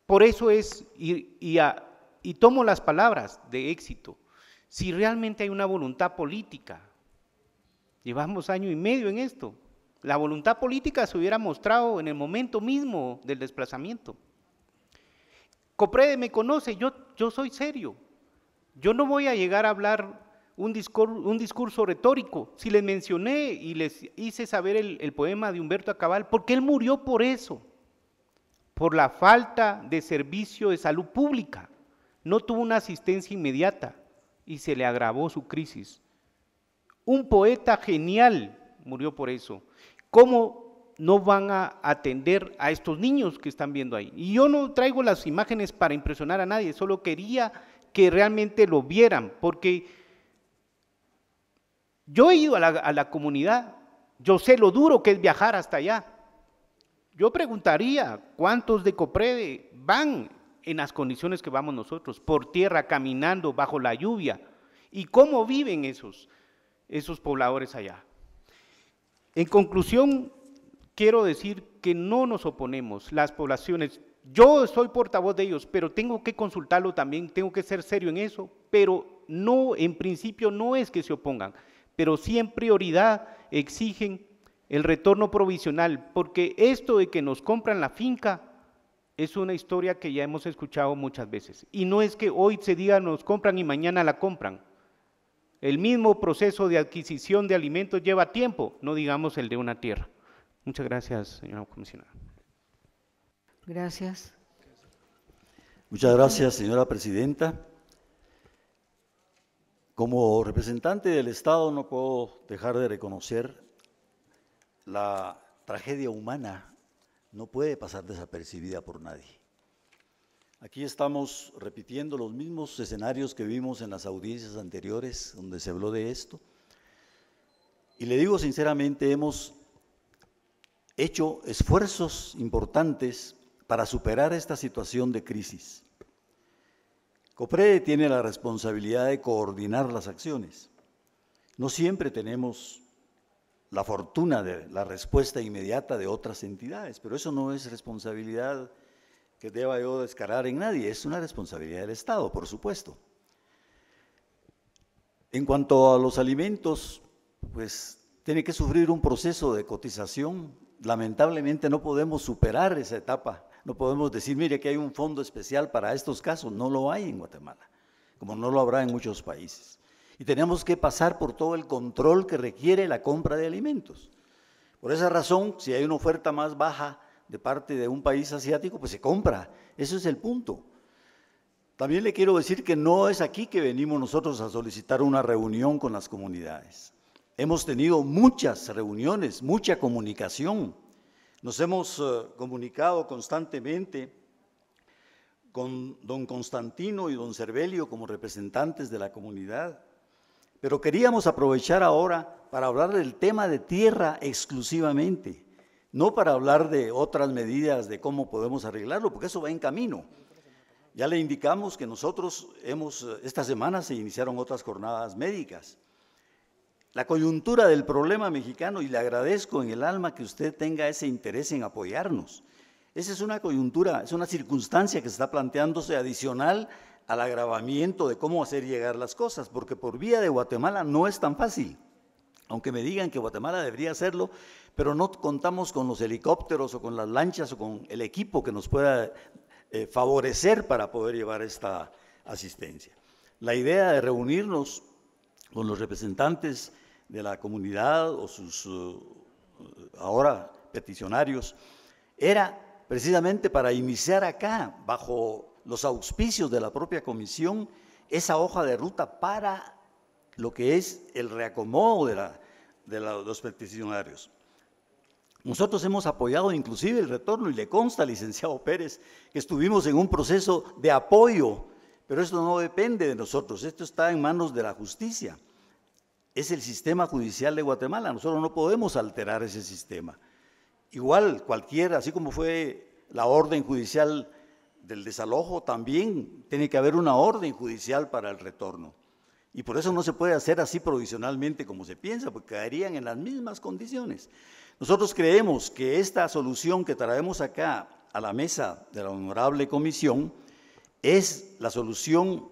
Por eso es, y, y tomo las palabras de éxito, si realmente hay una voluntad política, llevamos año y medio en esto, la voluntad política se hubiera mostrado en el momento mismo del desplazamiento. Coprede me conoce, yo, yo soy serio. Yo no voy a llegar a hablar un discurso, retórico. Si les mencioné y les hice saber el, el poema de Humberto Acabal, porque él murió por eso, por la falta de servicio de salud pública. No tuvo una asistencia inmediata y se le agravó su crisis. Un poeta genial murió por eso. ¿Cómo no van a atender a estos niños que están viendo ahí? Y yo no traigo las imágenes para impresionar a nadie, solo quería que realmente lo vieran, porque yo he ido a la, comunidad, yo sé lo duro que es viajar hasta allá. Yo preguntaría cuántos de Coprede van en las condiciones que vamos nosotros, por tierra, caminando bajo la lluvia, y cómo viven esos, esos pobladores allá. En conclusión, quiero decir que no nos oponemos las poblaciones. Yo soy portavoz de ellos, pero tengo que consultarlo también, tengo que ser serio en eso, pero no, en principio no es que se opongan, pero sí en prioridad exigen el retorno provisional, porque esto de que nos compran la finca es una historia que ya hemos escuchado muchas veces. Y no es que hoy se diga nos compran y mañana la compran. El mismo proceso de adquisición de alimentos lleva tiempo, no digamos el de una tierra. Muchas gracias, señora comisionada. Gracias. Muchas gracias, señora presidenta. Como representante del Estado no puedo dejar de reconocer la tragedia humana, no puede pasar desapercibida por nadie. Aquí estamos repitiendo los mismos escenarios que vimos en las audiencias anteriores donde se habló de esto. Y le digo sinceramente, hemos hecho esfuerzos importantes para superar esta situación de crisis. COPRE tiene la responsabilidad de coordinar las acciones. No siempre tenemos la fortuna de la respuesta inmediata de otras entidades, pero eso no es responsabilidad que deba yo descargar en nadie, es una responsabilidad del Estado, por supuesto. En cuanto a los alimentos, pues tiene que sufrir un proceso de cotización. Lamentablemente no podemos superar esa etapa, no podemos decir, mire, que hay un fondo especial para estos casos, no lo hay en Guatemala, como no lo habrá en muchos países. Y tenemos que pasar por todo el control que requiere la compra de alimentos. Por esa razón, si hay una oferta más baja de parte de un país asiático, pues se compra. Ese es el punto. También le quiero decir que no es aquí que venimos nosotros a solicitar una reunión con las comunidades. Hemos tenido muchas reuniones, mucha comunicación. Nos hemos eh, comunicado constantemente con don Constantino y don Cervelio como representantes de la comunidad. Pero queríamos aprovechar ahora para hablar del tema de tierra exclusivamente no para hablar de otras medidas de cómo podemos arreglarlo, porque eso va en camino. Ya le indicamos que nosotros hemos, esta semana se iniciaron otras jornadas médicas. La coyuntura del problema mexicano, y le agradezco en el alma que usted tenga ese interés en apoyarnos, esa es una coyuntura, es una circunstancia que se está planteándose adicional al agravamiento de cómo hacer llegar las cosas, porque por vía de Guatemala no es tan fácil. Aunque me digan que Guatemala debería hacerlo, pero no contamos con los helicópteros o con las lanchas o con el equipo que nos pueda eh, favorecer para poder llevar esta asistencia. La idea de reunirnos con los representantes de la comunidad o sus eh, ahora peticionarios era precisamente para iniciar acá, bajo los auspicios de la propia comisión, esa hoja de ruta para lo que es el reacomodo de, los peticionarios. Nosotros hemos apoyado inclusive el retorno y le consta, licenciado Pérez, que estuvimos en un proceso de apoyo, pero esto no depende de nosotros, esto está en manos de la justicia. Es el sistema judicial de Guatemala, nosotros no podemos alterar ese sistema. Igual cualquiera, así como fue la orden judicial del desalojo, también tiene que haber una orden judicial para el retorno. Y por eso no se puede hacer así provisionalmente como se piensa, porque caerían en las mismas condiciones. Nosotros creemos que esta solución que traemos acá a la mesa de la honorable comisión es la solución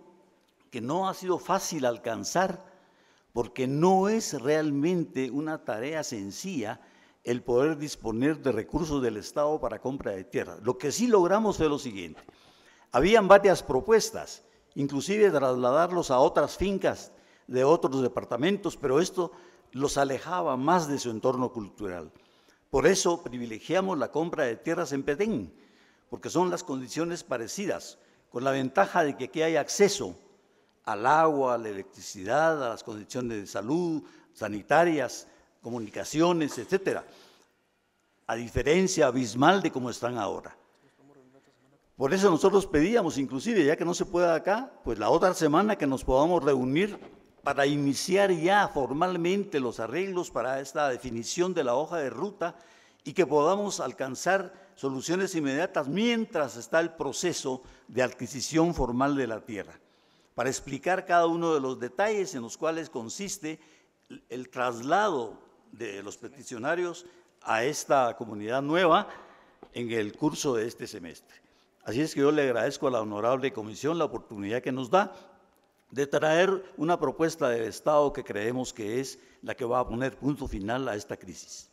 que no ha sido fácil alcanzar porque no es realmente una tarea sencilla el poder disponer de recursos del Estado para compra de tierra. Lo que sí logramos fue lo siguiente. Habían varias propuestas, inclusive trasladarlos a otras fincas de otros departamentos, pero esto los alejaba más de su entorno cultural. Por eso privilegiamos la compra de tierras en Petén, porque son las condiciones parecidas, con la ventaja de que aquí hay acceso al agua, a la electricidad, a las condiciones de salud, sanitarias, comunicaciones, etcétera, a diferencia abismal de cómo están ahora. Por eso nosotros pedíamos, inclusive, ya que no se puede acá, pues la otra semana que nos podamos reunir para iniciar ya formalmente los arreglos para esta definición de la hoja de ruta y que podamos alcanzar soluciones inmediatas mientras está el proceso de adquisición formal de la tierra, para explicar cada uno de los detalles en los cuales consiste el traslado de los peticionarios a esta comunidad nueva en el curso de este semestre. Así es que yo le agradezco a la honorable comisión la oportunidad que nos da de traer una propuesta del Estado que creemos que es la que va a poner punto final a esta crisis.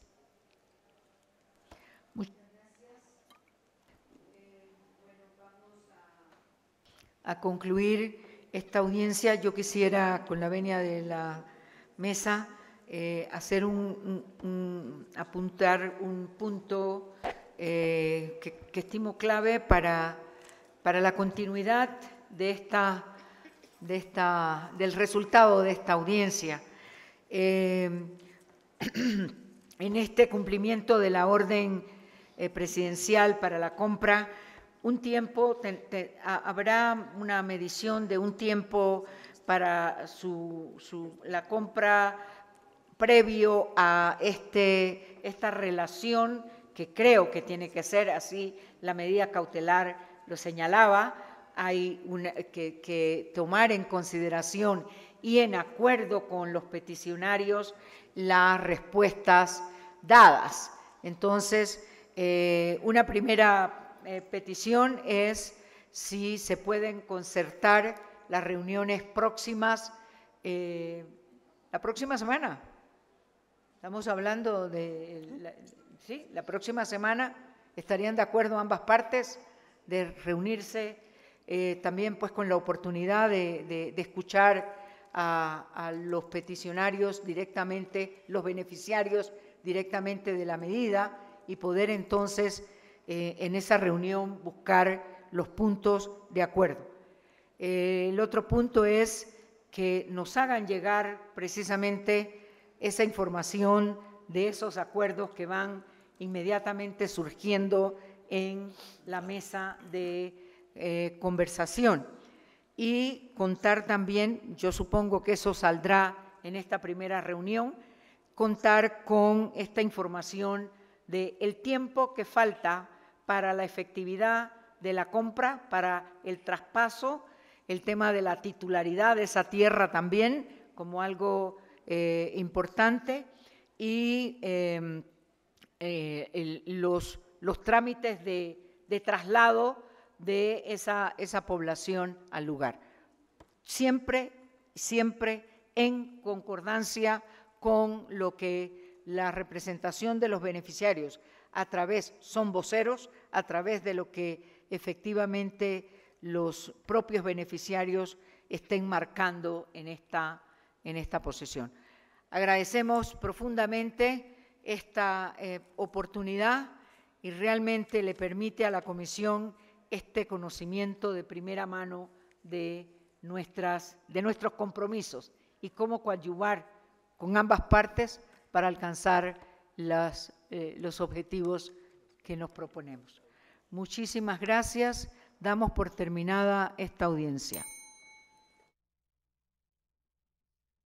A concluir esta audiencia, yo quisiera, con la venia de la mesa, eh, hacer un, apuntar un punto eh, que, estimo clave para, para la continuidad de esta esta, del resultado de esta audiencia. Eh, en este cumplimiento de la orden eh, presidencial para la compra, un tiempo, habrá una medición de un tiempo para su, su, la compra previo a este, esta relación que creo que tiene que ser así, la medida cautelar lo señalaba, hay que, tomar en consideración y en acuerdo con los peticionarios las respuestas dadas. Entonces, eh, una primera eh, petición es si se pueden concertar las reuniones próximas, eh, la próxima semana. Estamos hablando de, sí, la próxima semana. ¿Estarían de acuerdo ambas partes de reunirse? Eh, también pues con la oportunidad de, escuchar a, los peticionarios directamente, los beneficiarios directamente de la medida y poder entonces eh, en esa reunión buscar los puntos de acuerdo. Eh, el otro punto es que nos hagan llegar precisamente esa información de esos acuerdos que van inmediatamente surgiendo en la mesa de eh, conversación y contar también, yo supongo que eso saldrá en esta primera reunión, contar con esta información del el tiempo que falta para la efectividad de la compra, para el traspaso, el tema de la titularidad de esa tierra también como algo eh, importante y em, eh, los, trámites de traslado de esa, esa población al lugar. Siempre, siempre en concordancia con lo que la representación de los beneficiarios a través, son voceros, a través de lo que efectivamente los propios beneficiarios estén marcando en esta, en esta posición Agradecemos profundamente esta eh, oportunidad y realmente le permite a la Comisión este conocimiento de primera mano de, nuestras, de nuestros compromisos y cómo coadyuvar con ambas partes para alcanzar eh, los objetivos que nos proponemos. Muchísimas gracias. Damos por terminada esta audiencia.